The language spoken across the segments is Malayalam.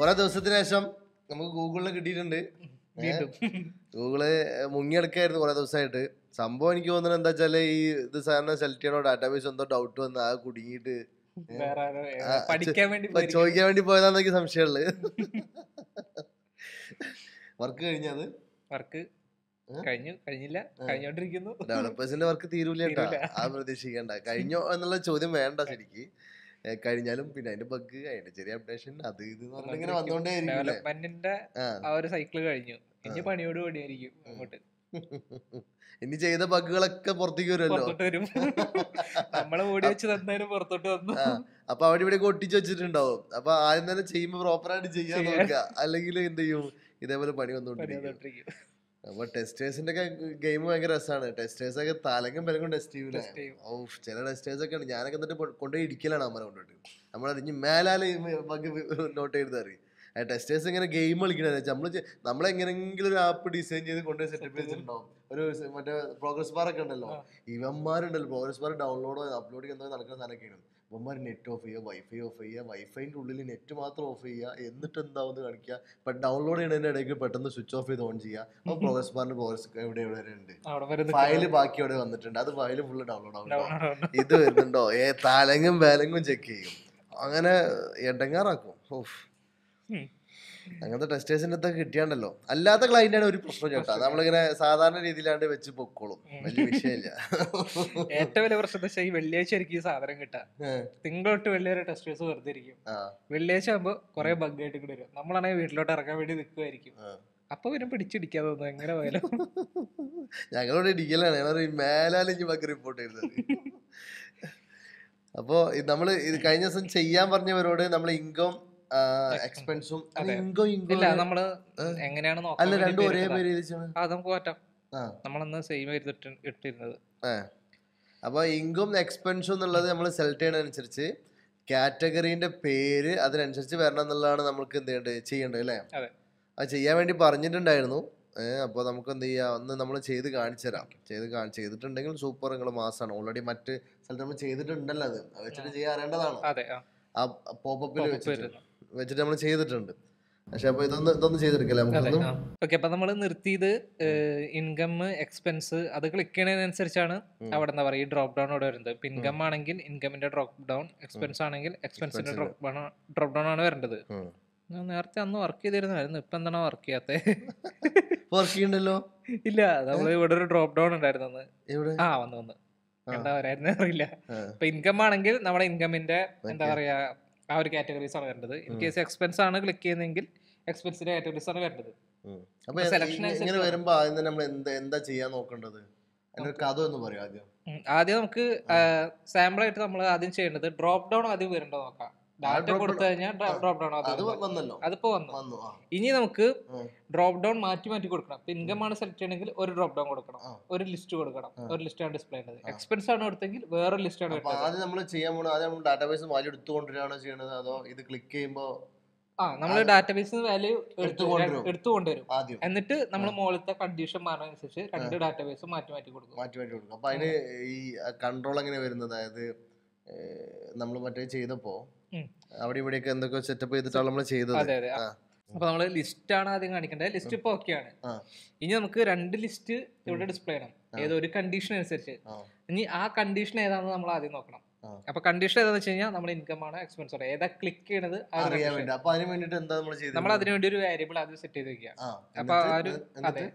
കൊറേ ദിവസത്തിന് ശേഷം നമുക്ക് ഗൂഗിളിൽ കിട്ടിയിട്ടുണ്ട് ഗൂഗിള് മുങ്ങിയെടുക്കായിരുന്നു കൊറേ ദിവസമായിട്ട് സംഭവം എനിക്ക് തോന്നുന്നത് എന്താ വെച്ചാല് ഈ ഇത് സാറിനെ സെലക്ട് ചെയ്യണോ ഡാറ്റാബേസ് എന്തോ ഡൗട്ട് വന്ന് ആ കുടുങ്ങിയിട്ട് ചോദിക്കാൻ വേണ്ടി പോയതാന്നൊക്കെ സംശയമുള്ളത് വർക്ക് കഴിഞ്ഞത് വർക്ക് കഴിഞ്ഞു കഴിഞ്ഞില്ല കഴിഞ്ഞോണ്ടിരിക്കുന്നു ഡെവലപ്പേഴ്സിന്റെ വർക്ക് തീരൂല ആ പ്രതീക്ഷിക്കണ്ട കഴിഞ്ഞോ എന്നുള്ള ചോദ്യം വേണ്ട ശരിക്ക് കഴിഞ്ഞാലും പിന്നെ അതിന്റെ ബഗ് അതിന്റെ ചെറിയ അപ്ഡേഷൻ അത് ഇത് ഇങ്ങനെ വന്നോണ്ടേ ഡെവലപ്മെന്റിന്റെ ആ ഒരു സൈക്കിൾ കഴിഞ്ഞു ഇനി പണിയോട് പണിയായിരിക്കും അങ്ങോട്ട് ഇനി ചെയ്ത ബഗ്ഗുകളൊക്കെ പുറത്തേക്ക് വരുമല്ലോ നമ്മളെ ഓടി വെച്ച് തന്നതിന് പുറത്തോട്ട് വന്നു അപ്പൊ അവിടെ ഇവിടെ ഒട്ടിച്ചു വെച്ചിട്ടുണ്ടാവും അപ്പൊ ആദ്യം തന്നെ ചെയ്യുമ്പോ പ്രോപ്പറായിട്ട് ചെയ്യാൻ നോക്കുക അല്ലെങ്കിൽ എന്ത് ചെയ്യും ഇതേപോലെ പണി വന്നുകൊണ്ടിരിക്കും അപ്പൊ ടെസ്റ്റേഴ്സിന്റെ ഒക്കെ ഗെയിം ഭയങ്കര രസമാണ് ടെസ്റ്റേഴ്സ് ഒക്കെ തലക്കും വിലക്കും ടെസ്റ്റ് ചെയ്യൂല ഓ ചില ടെസ്റ്റേഴ്സ് ഒക്കെ ഉണ്ട് ഞാനൊക്കെ എന്നിട്ട് കൊണ്ടുപോയി ഇടിക്കലാണ് അമ്മ കൊണ്ടുപോയിട്ട് നമ്മളറിഞ്ഞ് മേലാൽ ബഗ് നോട്ട് ചെയ്ത് ആ ടെസ്റ്റേഴ്സ് ഇങ്ങനെ ഗെയിം കളിക്കണ നമ്മൾ നമ്മളെങ്ങനെങ്കിലും ഒരു ആപ്പ് ഡിസൈൻ ചെയ്ത് കൊണ്ടുപോയി സെറ്റപ്പ് ചെയ്തിട്ടുണ്ടാവും ഒരു മറ്റേ പ്രോഗ്രസ് ബാർ ഒക്കെ ഉണ്ടല്ലോ ഇവന്മാരുണ്ടല്ലോ പ്രോഗ്രസ് ബാർ ഡൗൺലോഡ് അപ്ലോഡ് ചെയ്യുന്നത് നടക്കുന്ന സാധനമൊക്കെയാണ് ഇവന്മാർ നെറ്റ് ഓഫ് ചെയ്യുക വൈഫൈ ഓഫ് ചെയ്യുക വൈഫൈൻ്റെ ഉള്ളിൽ നെറ്റ് മാത്രം ഓഫ് ചെയ്യുക എന്നിട്ട് എന്താവുമെന്ന് കാണിക്കുക ഇപ്പൊ ഡൗൺലോഡ് ചെയ്യുന്നതിൻ്റെ ഇടയ്ക്ക് പെട്ടെന്ന് സ്വിച്ച് ഓഫ് ചെയ്ത് ഓൺ ചെയ്യുക അപ്പോൾ പ്രോഗ്രസ് ബാറിന് പ്രോഗ്രസ് ഇവിടെ ഇവിടെ വരെ ഉണ്ട് ഫയൽ ബാക്കി അവിടെ വന്നിട്ടുണ്ട് അത് ഫയൽ ഫുള്ള് ഡൗൺലോഡ് ആവുന്നുണ്ടോ ഇത് വരുന്നുണ്ടോ ഏ താലങ്ങും വേലങ്ങും ചെക്ക് ചെയ്യും അങ്ങനെ എടങ്ങാറാക്കും ഓഫ് അങ്ങനത്തെ ടെസ്റ്റേഴ്സിന്റെ അടുത്ത് കിട്ടിയാണ്ടല്ലോ അല്ലാത്ത ക്ലൈന്റ് ആണ് ഒരു പ്രശ്നം കേട്ടോ നമ്മളിങ്ങനെ സാധാരണ രീതിയിലാണ്ട് വെച്ച് പൊക്കോളും വലിയ വിഷയമില്ല ഏറ്റവും വലിയ പ്രശ്നം വെച്ചാൽ ഈ വെള്ളിയാഴ്ച ആയിരിക്കും ഈ സാധനം കിട്ടാ തിങ്കളൊട്ട് തൊട്ട് ടെസ്റ്റേഴ്സ് വെറുതെ ഇരിക്കും വെള്ളിയാഴ്ച ആകുമ്പോ കൊറേ ബഗ് ആയിട്ട് വരും നമ്മളാണെങ്കിൽ വീട്ടിലോട്ട് ഇറങ്ങാൻ വേണ്ടി നിൽക്കുമായിരിക്കും അപ്പൊ പിന്നെ പിടിച്ചിടിക്കാതെ തോന്നുന്നു എങ്ങനെ പോയാലും ഞങ്ങളോട് ഇടിക്കലാണ് ഞങ്ങൾ മേലാലിഞ്ഞ് ബഗ് റിപ്പോർട്ട് ചെയ്തത് അപ്പോൾ നമ്മൾ ഇത് കഴിഞ്ഞ ദിവസം ചെയ്യാൻ പറഞ്ഞവരോട് നമ്മൾ ഇൻകം എക്സ്പെൻസും ഇല്ല നമ്മള് എങ്ങനെയാണ് അല്ല രണ്ടും ഒരേ പേര് ആ നമുക്ക് മാറ്റാം നമ്മളന്ന് സെയിം ഇട്ടിരുന്നത് അപ്പൊ ഇൻകം എക്സ്പെൻസും എന്നുള്ളത് നമ്മൾ സെലക്ട് ചെയ്യണതനുസരിച്ച് കാറ്റഗറീന്റെ പേര് അതിനനുസരിച്ച് വരണം എന്നുള്ളതാണ് നമുക്ക് എന്ത് ചെയ്യേണ്ടത് ചെയ്യേണ്ടത് അല്ലേ അത് ചെയ്യാൻ വേണ്ടി പറഞ്ഞിട്ടുണ്ടായിരുന്നു അപ്പോൾ നമുക്ക് എന്ത് ചെയ്യാം ഒന്ന് നമ്മൾ ചെയ്ത് കാണിച്ചു തരാം ചെയ്ത് ചെയ്തിട്ടുണ്ടെങ്കിൽ സൂപ്പർ നിങ്ങൾ മാസമാണ് ഓൾറെഡി മറ്റ് സ്ഥലത്ത് നമ്മൾ ചെയ്തിട്ടുണ്ടല്ലോ അത് വെച്ചിട്ട് ചെയ്യാറേണ്ടതാണ് ആ പോപ്പിൽ വെച്ചിട്ട് വെച്ചിട്ട് നമ്മൾ ചെയ്തിട്ടുണ്ട് പക്ഷെ അപ്പൊ ഇതൊന്നും ഇതൊന്നും ചെയ്തെടുക്കില്ല ഓക്കെ അപ്പൊ നമ്മൾ നിർത്തിയത് ഇൻകം എക്സ്പെൻസ് അത് ക്ലിക്ക് ചെയ്യുന്നതിനനുസരിച്ചാണ് അവിടെ എന്താ പറയുക ഈ ഡ്രോപ്പ് ഡൗൺ അവിടെ വരുന്നത് ഇൻകം ആണെങ്കിൽ ഇൻകമിന്റെ ഡ്രോപ്പ് ഡൗൺ എക്സ്പെൻസ് ആണെങ്കിൽ എക്സ്പെൻസിന്റെ ഡ്രോപ്പ് ഡൗൺ ഡ്രോപ്പ് ഡൗൺ ആണ് വരേണ്ടത് ഞാൻ നേരത്തെ അന്ന് വർക്ക് ചെയ്തിരുന്നായിരുന്നു ഇപ്പൊ എന്താണ് വർക്ക് ചെയ്യാത്ത വർക്ക് ചെയ്യണ്ടല്ലോ ഇല്ല നമ്മൾ ഇവിടെ ഒരു ഡ്രോപ്പ് ഡൗൺ ഉണ്ടായിരുന്നു ആ വന്ന് വന്ന് എന്താ പറയായിരുന്നു അറിയില്ല ഇപ്പൊ ഇൻകം ആണെങ്കിൽ നമ്മുടെ ഇൻകമിന്റെ എന്താ പറയാ ആ ഒരു കാറ്റഗറീസ് ആണ് വരേണ്ടത് ഇൻ കേസ് എക്സ്പെൻസ് ആണ് ക്ലിക്ക് ചെയ്യുന്നതെങ്കിൽ എക്സ്പെൻസിന്റെ കാറ്റഗറീസ് ആണ് വരേണ്ടത് സെലക്ഷൻ ഇങ്ങനെ വരുമ്പോ ആദ്യം നമ്മൾ എന്താ എന്താ ചെയ്യാൻ നോക്കേണ്ടത് കഥ എന്ന് പറയാം ആദ്യം ആദ്യം നമുക്ക് സാമ്പിൾ ആയിട്ട് നമ്മൾ ആദ്യം ചെയ്യേണ്ടത് ഡ്രോപ്പ് ഡൗൺ ആദ്യം വരേണ്ടത് നോക്കാം ഡാറ്റ കൊടുത്തു കഴിഞ്ഞാൽ ഡ്രോപ്പ് ഡൗൺ അത് വന്നല്ലോ അതിപ്പോ വന്നു ഇനി നമുക്ക് ഡ്രോപ്പ് ഡൗൺ മാറ്റി മാറ്റി കൊടുക്കണം ഇപ്പൊ ഇൻകം ആണ് സെലക്ട് ചെയ്യണമെങ്കിൽ ഒരു ഡ്രോപ്പ് ഡൗൺ കൊടുക്കണം ഒരു ലിസ്റ്റ് കൊടുക്കണം ഒരു ലിസ്റ്റ് ആണ് ഡിസ്പ്ലേ ചെയ്യുന്നത് എക്സ്പെൻസ് ആണ് കൊടുത്തെങ്കിൽ വേറെ ലിസ്റ്റ് ആണ് ആദ്യം നമ്മൾ ചെയ്യാൻ പോകണം ആദ്യം നമ്മൾ ഡാറ്റാബേസ് വാല്യൂ എടുത്തുകൊണ്ടിരാണ് ചെയ്യണത് അതോ ഇത് ക്ലിക്ക് ചെയ്യുമ്പോൾ ആ നമ്മൾ ഡാറ്റാബേസ് വാല്യൂ എടുത്തുകൊണ്ടുവരും എന്നിട്ട് നമ്മൾ മുകളിലത്തെ കണ്ടീഷൻ മാറുന്നതനുസരിച്ച് രണ്ട് ഡാറ്റാബേസ് മാറ്റി മാറ്റി കൊടുക്കും മാറ്റി മാറ്റി കൊടുക്കും അപ്പൊ അതിന് ഈ കൺട്രോൾ എങ്ങനെ വരുന്നത് അതായത് നമ്മൾ മറ്റേ ചെയ്തപ്പോൾ അവിടെ ഇവിടെയൊക്കെ എന്തൊക്കെ സെറ്റപ്പ് ചെയ്തിട്ടാണ് നമ്മൾ ചെയ്തത് അതെ അതെ അപ്പൊ നമ്മള് ലിസ്റ്റ് ആണ് ആദ്യം കാണിക്കേണ്ടത് ലിസ്റ്റ് ഇപ്പൊ ആണ് ഇനി നമുക്ക് രണ്ട് ലിസ്റ്റ് ഇവിടെ ഡിസ്പ്ലേ ചെയ്യണം ഏതൊരു ഒരു കണ്ടീഷൻ അനുസരിച്ച് ഇനി ആ കണ്ടീഷൻ ഏതാണെന്ന് നമ്മൾ ആദ്യം നോക്കണം അപ്പൊ കണ്ടീഷൻ ഏതാന്ന് വെച്ച് കഴിഞ്ഞാൽ നമ്മുടെ ഇൻകം ആണ് എക്സ്പെൻസ് ആണ് ഏതാ ക്ലിക്ക് ചെയ്യണത് നമ്മൾ അതിനു വേണ്ടി ഒരു വേരിയബിൾ ആദ്യം സെറ്റ് ചെയ്ത് വെക്കുക അപ്പൊ ആ ഒരു അതെ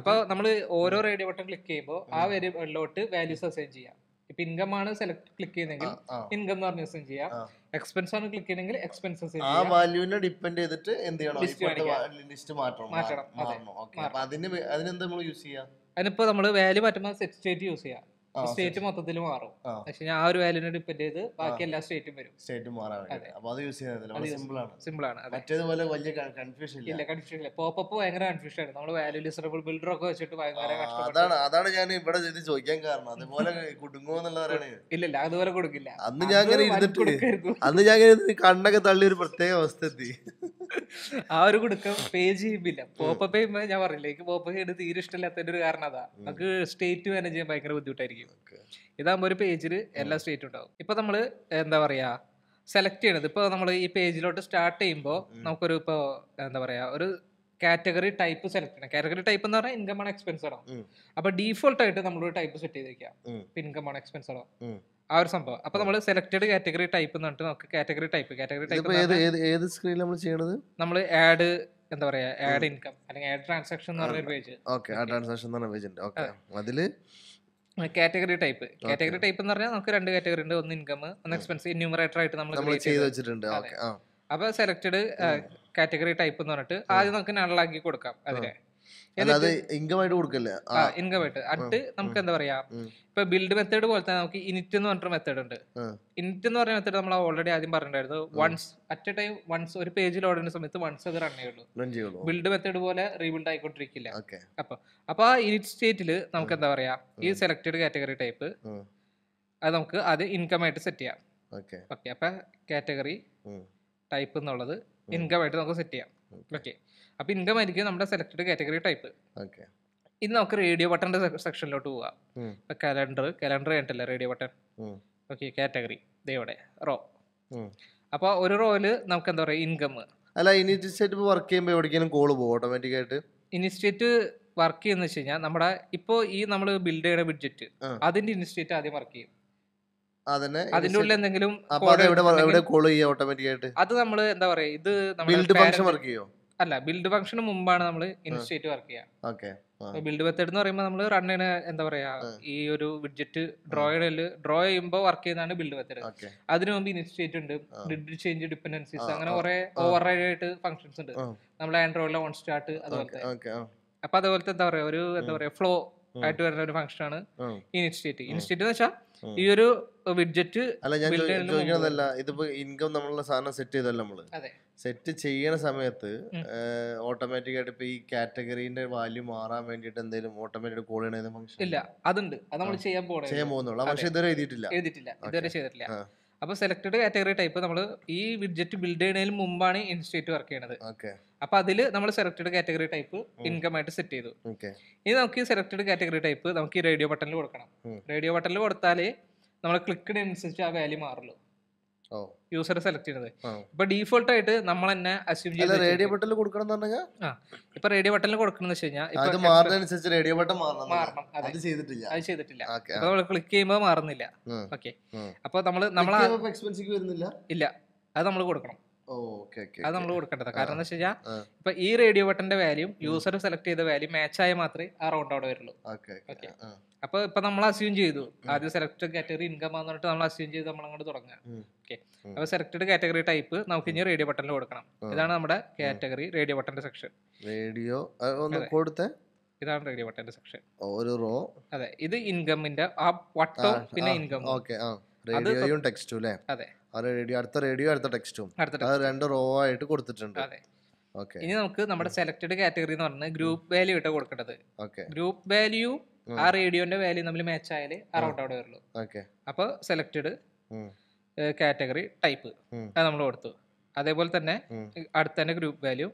അപ്പൊ നമ്മൾ ഓരോ റേഡിയോ ബട്ടൺ ക്ലിക്ക് ചെയ്യുമ്പോൾ ആ വേരിയബിളിലോട്ട് വാല്യൂസ് അസൈൻ ചെയ്യാം ഇപ്പൊ ഇൻകം ആണ് സെലക്ട് ക്ലിക്ക് ചെയ്യുന്നെങ്കിൽ ഇൻകം എന്ന് പറഞ്ഞ ദിവസം ചെയ്യാം എക്സ്പെൻസ് ആണ് ക്ലിക്ക് ചെയ്യണമെങ്കിൽ എക്സ്പെൻസസ് ആ വാല്യൂവിനെ ഡിപ്പെൻഡ് ചെയ്തിട്ട് എന്ത് ചെയ്യണം ലിസ്റ്റ് മാറ്റണം മാറ്റണം അതിന് അതിനെന്താ നമ്മൾ യൂസ് ചെയ്യാം അതിനിപ്പോ നമ്മൾ വാല്യൂ മാറ്റുമ്പോൾ സെറ്റ് സ്റ്റേറ്റ് യൂസ് ചെയ്യാം സ്റ്റേറ്റ് മൊത്തത്തിൽ മാറും പക്ഷെ ഞാൻ ആ ഒരു വാല്യൂനെ ഡിപ്പെൻഡ് ചെയ്ത് ബാക്കി എല്ലാ സ്റ്റേറ്റും വരും സ്റ്റേറ്റ് മാറാൻ അപ്പൊ അത് യൂസ് ചെയ്യുന്നില്ല സിമ്പിൾ ആണ് സിമ്പിൾ ആണ് മറ്റേതുപോലെ വലിയ കൺഫ്യൂഷൻ ഇല്ല കൺഫ്യൂഷൻ ഇല്ല പോപ്പ് അപ്പ് ഭയങ്കര കൺഫ്യൂഷൻ ആണ് നമ്മൾ വാല്യൂ ലിസ്റ്റബിൾ ബിൽഡർ ഒക്കെ വെച്ചിട്ട് ഭയങ്കര അതാണ് അതാണ് ഞാൻ ഇവിടെ ഇത് ചോദിക്കാൻ കാരണം അതുപോലെ കുടുങ്ങുമോ എന്നുള്ളവരാണ് ഇല്ല ഇല്ല അതുപോലെ കൊടുക്കില്ല അന്ന് ഞാൻ ഇങ്ങനെ ഇരുന്നിട്ട് അന്ന് ഞാൻ അങ്ങനെ കണ്ണൊക്കെ തള്ളി ഒരു പ്രത്യേക അവസ്ഥ എത്തി ആ ഒരു കുടുക്കം പേ ചെയ്യുമ്പില്ല പോപ്പ് അപ്പ് ഞാൻ പറഞ്ഞില്ല എനിക്ക് പോപ്പ് അപ്പ് ചെയ്യേണ്ടത് തീരെ ഇഷ്ടമില്ലാത്തതിന്റെ ഒരു കാരണം അതാ നമുക്ക് സ്റ്റേറ്റ് മാനേജ് ചെയ്യാൻ ഭയങ്കര ബുദ്ധിമുട്ടായിരിക്കും ആയിരിക്കും ഇതാകുമ്പോൾ ഒരു പേജിൽ എല്ലാ സ്റ്റേറ്റും ഉണ്ടാവും ഇപ്പൊ നമ്മൾ എന്താ പറയുക സെലക്ട് ചെയ്യണത് ഇപ്പോൾ നമ്മൾ ഈ പേജിലോട്ട് സ്റ്റാർട്ട് ചെയ്യുമ്പോൾ നമുക്കൊരു ഇപ്പോൾ എന്താ പറയുക ഒരു കാറ്റഗറി ടൈപ്പ് സെലക്ട് ചെയ്യണം കാറ്റഗറി ടൈപ്പ് എന്ന് പറഞ്ഞാൽ ഇൻകം ആണ് എക്സ്പെൻസ് ആണോ അപ്പൊ ഡീഫോൾട്ട് ആയിട്ട് നമ്മൾ ഒരു ടൈപ്പ് സെറ്റ് ചെയ്ത് വെക്കാം ഇൻകം ആണ് എക്സ്പെൻസ് ആണോ ആ ഒരു സംഭവം അപ്പൊ നമ്മൾ സെലക്ടഡ് കാറ്റഗറി ടൈപ്പ് എന്ന് പറഞ്ഞിട്ട് നമുക്ക് കാറ്റഗറി ടൈപ്പ് കാറ്റഗറി ടൈപ്പ് ഏത് സ്ക്രീനിൽ നമ്മൾ ചെയ്യണത് നമ്മൾ ആഡ് എന്താ പറയാ ആഡ് ഇൻകം അല്ലെങ്കിൽ ആഡ് ട്രാൻസാക്ഷൻ എന്ന് പറഞ്ഞ ഒരു പേജ് ഓക്കെ ആ ട്രാൻസാക്ഷൻ എന്ന് പറഞ്ഞ പേജ് ഉണ്ട് ഓക്കെ അതില് കാറ്റഗറി ടൈപ്പ് കാറ്റഗറി ടൈപ്പ് എന്ന് പറഞ്ഞാൽ നമുക്ക് രണ്ട് കാറ്റഗറി ഉണ്ട് ഒന്ന് ഇൻകം ഒന്ന് എക്സ്പെൻസ് ഇന്യൂമറേറ്റർ ആയിട്ട് നമ്മൾ ചെയ്ത് വെച്ചിട്ടുണ്ട് അപ്പൊ സെലക്ടഡ് കാറ്റഗറി ടൈപ്പ് എന്ന് പറഞ്ഞിട്ട് ആദ്യം നമുക്ക് നള്ളാക്കി കൊടുക്കാം അതിനെ ഇൻകമായിട്ട് ഇൻകം ആയിട്ട് ഇൻകം ആയിട്ട് അട്ട് നമുക്ക് എന്താ പറയാ ഇപ്പൊ ബിൽഡ് മെത്തേഡ് പോലെ തന്നെ നമുക്ക് ഇനിറ്റ് എന്ന് പറഞ്ഞിട്ട് മെത്തേഡ് ഉണ്ട് ഇനിറ്റ് എന്ന് പറഞ്ഞ മെത്തേഡ് നമ്മൾ ഓൾറെഡി ആദ്യം പറഞ്ഞിട്ടുണ്ടായിരുന്നു once at a time once ഒരു പേജിൽ ഓടുന്ന സമയത്ത് വൺസ് അത് റൺ ചെയ്യുള്ളൂ ബിൽഡ് മെത്തേഡ് പോലെ റീബിൽഡ് ആയിക്കൊണ്ടിരിക്കില്ല അപ്പൊ അപ്പൊ ആ ഇനിറ്റ് സ്റ്റേറ്റിൽ നമുക്ക് എന്താ പറയാ ഈ സെലക്ടഡ് കാറ്റഗറി ടൈപ്പ് അത് നമുക്ക് അത് ഇൻകം ആയിട്ട് സെറ്റ് ചെയ്യാം ഓക്കെ അപ്പൊ കാറ്റഗറി ടൈപ്പ് എന്നുള്ളത് ഇൻകം ആയിട്ട് നമുക്ക് സെറ്റ് ചെയ്യാം ഓക്കെ ഇൻകം ആയിരിക്കും നമ്മുടെ സെലക്ടഡ് കാറ്റഗറി ടൈപ്പ് ഓക്കെ ഇത് നമുക്ക് റേഡിയോ ബട്ടന്റെ സെക്ഷനിലോട്ട് പോവാം ഇപ്പം കലണ്ടർ കലണ്ടർ കണ്ടില്ല റേഡിയോ ബട്ടൺ ഓക്കെ കാറ്റഗറി ഇതേവിടെ റോ അപ്പൊ ഒരു റോയില് നമുക്ക് എന്താ പറയാ ഇൻകം അല്ല ഇനിഷ്യേറ്റീവ് വർക്ക് ചെയ്യുമ്പോൾ എവിടേക്കും കോൾ പോകും ഓട്ടോമാറ്റിക് ആയിട്ട് ഇനിഷ്യേറ്റീവ് വർക്ക് ചെയ്യുന്ന വെച്ച് കഴിഞ്ഞാൽ നമ്മുടെ ഇപ്പോൾ ഈ നമ്മൾ ബിൽഡ് ചെയ്യുന്ന ബഡ്ജറ്റ് അതിന്റെ ഇനിസ്റ്റേറ്റ് ആദ്യം വർക്ക് ചെയ്യും അതിന്റെ ഉള്ളിൽ എന്തെങ്കിലും അത് നമ്മൾ എന്താ പറയാ ഇത് ബിൽഡ് ഫംഗ്ഷൻ വർക്ക് ചെയ്യോ അല്ല ബിൽഡ് ഫംഗ്ഷന് മുമ്പാണ് നമ്മൾ ഇൻസ്റ്റേറ്റ് വർക്ക് ചെയ്യുക ബിൽഡ് മെത്തേഡ് എന്ന് പറയുമ്പോൾ നമ്മൾ റണ്ണിന് എന്താ പറയാ ഈ ഒരു വിഡ്ജറ്റ് ഡ്രോയിൽ ഡ്രോ ചെയ്യുമ്പോൾ വർക്ക് ചെയ്യുന്നതാണ് ബിൽഡ് മെത്തേഡ് അതിനു മുമ്പ് ഇനിഷ്യേറ്റ് ഉണ്ട് ഡിഡ് ചേഞ്ച് ഡിപ്പെൻഡൻസീസ് അങ്ങനെ കുറെ ഓവർ ആയിട്ട് ഫംഗ്ഷൻസ് ഉണ്ട് നമ്മൾ ആൻഡ്രോയിഡിലെ ഓൺ സ്റ്റാർട്ട് അതുപോലത്തെ അപ്പൊ അതുപോലത്തെ എന്താ പറയാ ഒരു എന്താ പറയാ ഫ്ലോ ആയിട്ട് വരുന്ന ഒരു ഫംഗ്ഷൻ ആണ് ഇൻസ്റ്റിറ്റ്യൂട്ട് ഇൻസ്റ്റിറ്റ്യൂട്ട് എന്ന് വെച്ചാൽ ഈ ഒരു വിഡ്ജറ്റ് അല്ല ഞാൻ ചോദിക്കുന്നതല്ല ഇതിപ്പോ ഇൻകം നമ്മളുടെ സാധനം സെറ്റ് ചെയ്തല്ലോ നമ്മള് സെറ്റ് ചെയ്യണ സമയത്ത് ഓട്ടോമാറ്റിക് ആയിട്ട് ഇപ്പൊ ഈ കാറ്റഗറിന്റെ വാല്യൂ മാറാൻ വേണ്ടിട്ട് എന്തെങ്കിലും ഓട്ടോമാറ്റിക് കോൾ ചെയ്യണ ഫംഗ്ഷൻ ഇല്ല അതുണ്ട് അത് നമ്മൾ ചെയ്യാൻ പോകണം ചെയ്യാൻ പോകുന്നുള്ളൂ പക്ഷെ ഇതുവരെ എഴുതിയിട്ടില്ല എഴുതിയിട്ടില്ല ഇതുവരെ ചെയ്തിട്ടില്ല അപ്പോൾ സെലക്ടഡ് കാറ്റഗറി ടൈപ്പ് നമ്മൾ ഈ വിഡ്ജറ്റ് ബിൽഡ് ചെയ്യുന്നതിന് മുമ്പാണ് ഇൻസ്റ്റിറ്റ്യൂട്ട് വർക്ക് ചെയ്യുന്നത് അപ്പൊ അതിൽ നമ്മൾ സെലക്ടഡ് കാറ്റഗറി ടൈപ്പ് ഇൻകം ആയിട്ട് സെറ്റ് ചെയ്തു ഇനി നമുക്ക് ഈ സെലക്ടഡ് കാറ്റഗറി ടൈപ്പ് നമുക്ക് ഈ റേഡിയോ ബട്ടണിൽ കൊടുക്കണം റേഡിയോ ബട്ടണിൽ കൊടുത്താലേ നമ്മൾ അനുസരിച്ച് ആ വാല്യൂ മാറുള്ളൂ യൂസറെ സെലക്ട് ചെയ്യുന്നത് ഇപ്പൊ ഡീഫോൾട്ട് ആയിട്ട് നമ്മൾ തന്നെ അസ്യൂം ചെയ്യുന്നത് റേഡിയോ ബട്ടണിൽ കൊടുക്കണം എന്ന് പറഞ്ഞാൽ ഇപ്പൊ റേഡിയോ ബട്ടണിൽ കൊടുക്കണം വെച്ച് കഴിഞ്ഞാൽ റേഡിയോ ബട്ടൺ മാറണം അത് ചെയ്തിട്ടില്ല അത് ചെയ്തിട്ടില്ല അപ്പൊ നമ്മൾ ക്ലിക്ക് ചെയ്യുമ്പോൾ മാറുന്നില്ല ഓക്കെ അപ്പൊ നമ്മൾ നമ്മൾ എക്സ്പെൻസീവ് വരുന്നില്ല ഇല്ല അത് നമ്മൾ കൊടുക്കണം അത് നമ്മൾ കൊടുക്കേണ്ടത് കാരണം എന്താ വെച്ചാൽ ഇപ്പൊ ഈ റേഡിയോ ബട്ടന്റെ വാല്യൂ യൂസർ സെലക്ട് ചെയ്ത വാല്യൂ മാച്ച് ആയ മാത്രമേ ആ റൗണ്ട് അവിടെ വരുള്ളൂ അപ്പൊ ഇപ്പൊ നമ്മൾ അസ്യൂം ചെയ്തു ആദ്യം സെലക്ടഡ് കാറ്റഗറി ഇൻകം ആന്ന് നമ്മൾ അസ്യൂം ചെയ്ത് നമ്മൾ അങ്ങോട്ട് തുടങ്ങാം ഓക്കെ അപ്പൊ സെലക്ടഡ് കാറ്റഗറി ടൈപ്പ് നമുക്ക് ഇനി റേഡിയോ ബട്ടണിൽ കൊടുക്കണം ഇതാണ് നമ്മുടെ കാറ്റഗറി റേഡിയോ ബട്ടന്റെ സെക്ഷൻ റേഡിയോ കൊടുത്ത ഇതാണ് റേഡിയോ ബട്ടന്റെ സെക്ഷൻ ഒരു റോ അതെ ഇത് ഇൻകമിന്റെ ആ വട്ടം പിന്നെ ഇൻകം ഓക്കെ റേഡിയോയും ടെക്സ്റ്റും അല്ലേ അതെ റേഡിയോ അടുത്ത റേഡിയോ അടുത്ത ടെക്സ്റ്റും അത് രണ്ട് റോ ആയിട്ട് കൊടുത്തിട്ടുണ്ട് അതെ ഇനി നമുക്ക് നമ്മുടെ സെലക്ടഡ് കാറ്റഗറി എന്ന് പറഞ്ഞാൽ ഗ്രൂപ്പ് വാല്യൂ ഇട്ട് കൊടുക്കേണ്ടത് ഗ്രൂപ്പ് വാല്യൂ ആ റേഡിയോന്റെ വാല്യൂ നമ്മൾ മാച്ച് ആയാൽ ആ റൗണ്ട് അവിടെ വരുള്ളൂ അപ്പോൾ സെലക്റ്റഡ് കാറ്റഗറി ടൈപ്പ് അത് നമ്മൾ കൊടുത്തു അതേപോലെ തന്നെ തന്നെ ഗ്രൂപ്പ് വാല്യൂ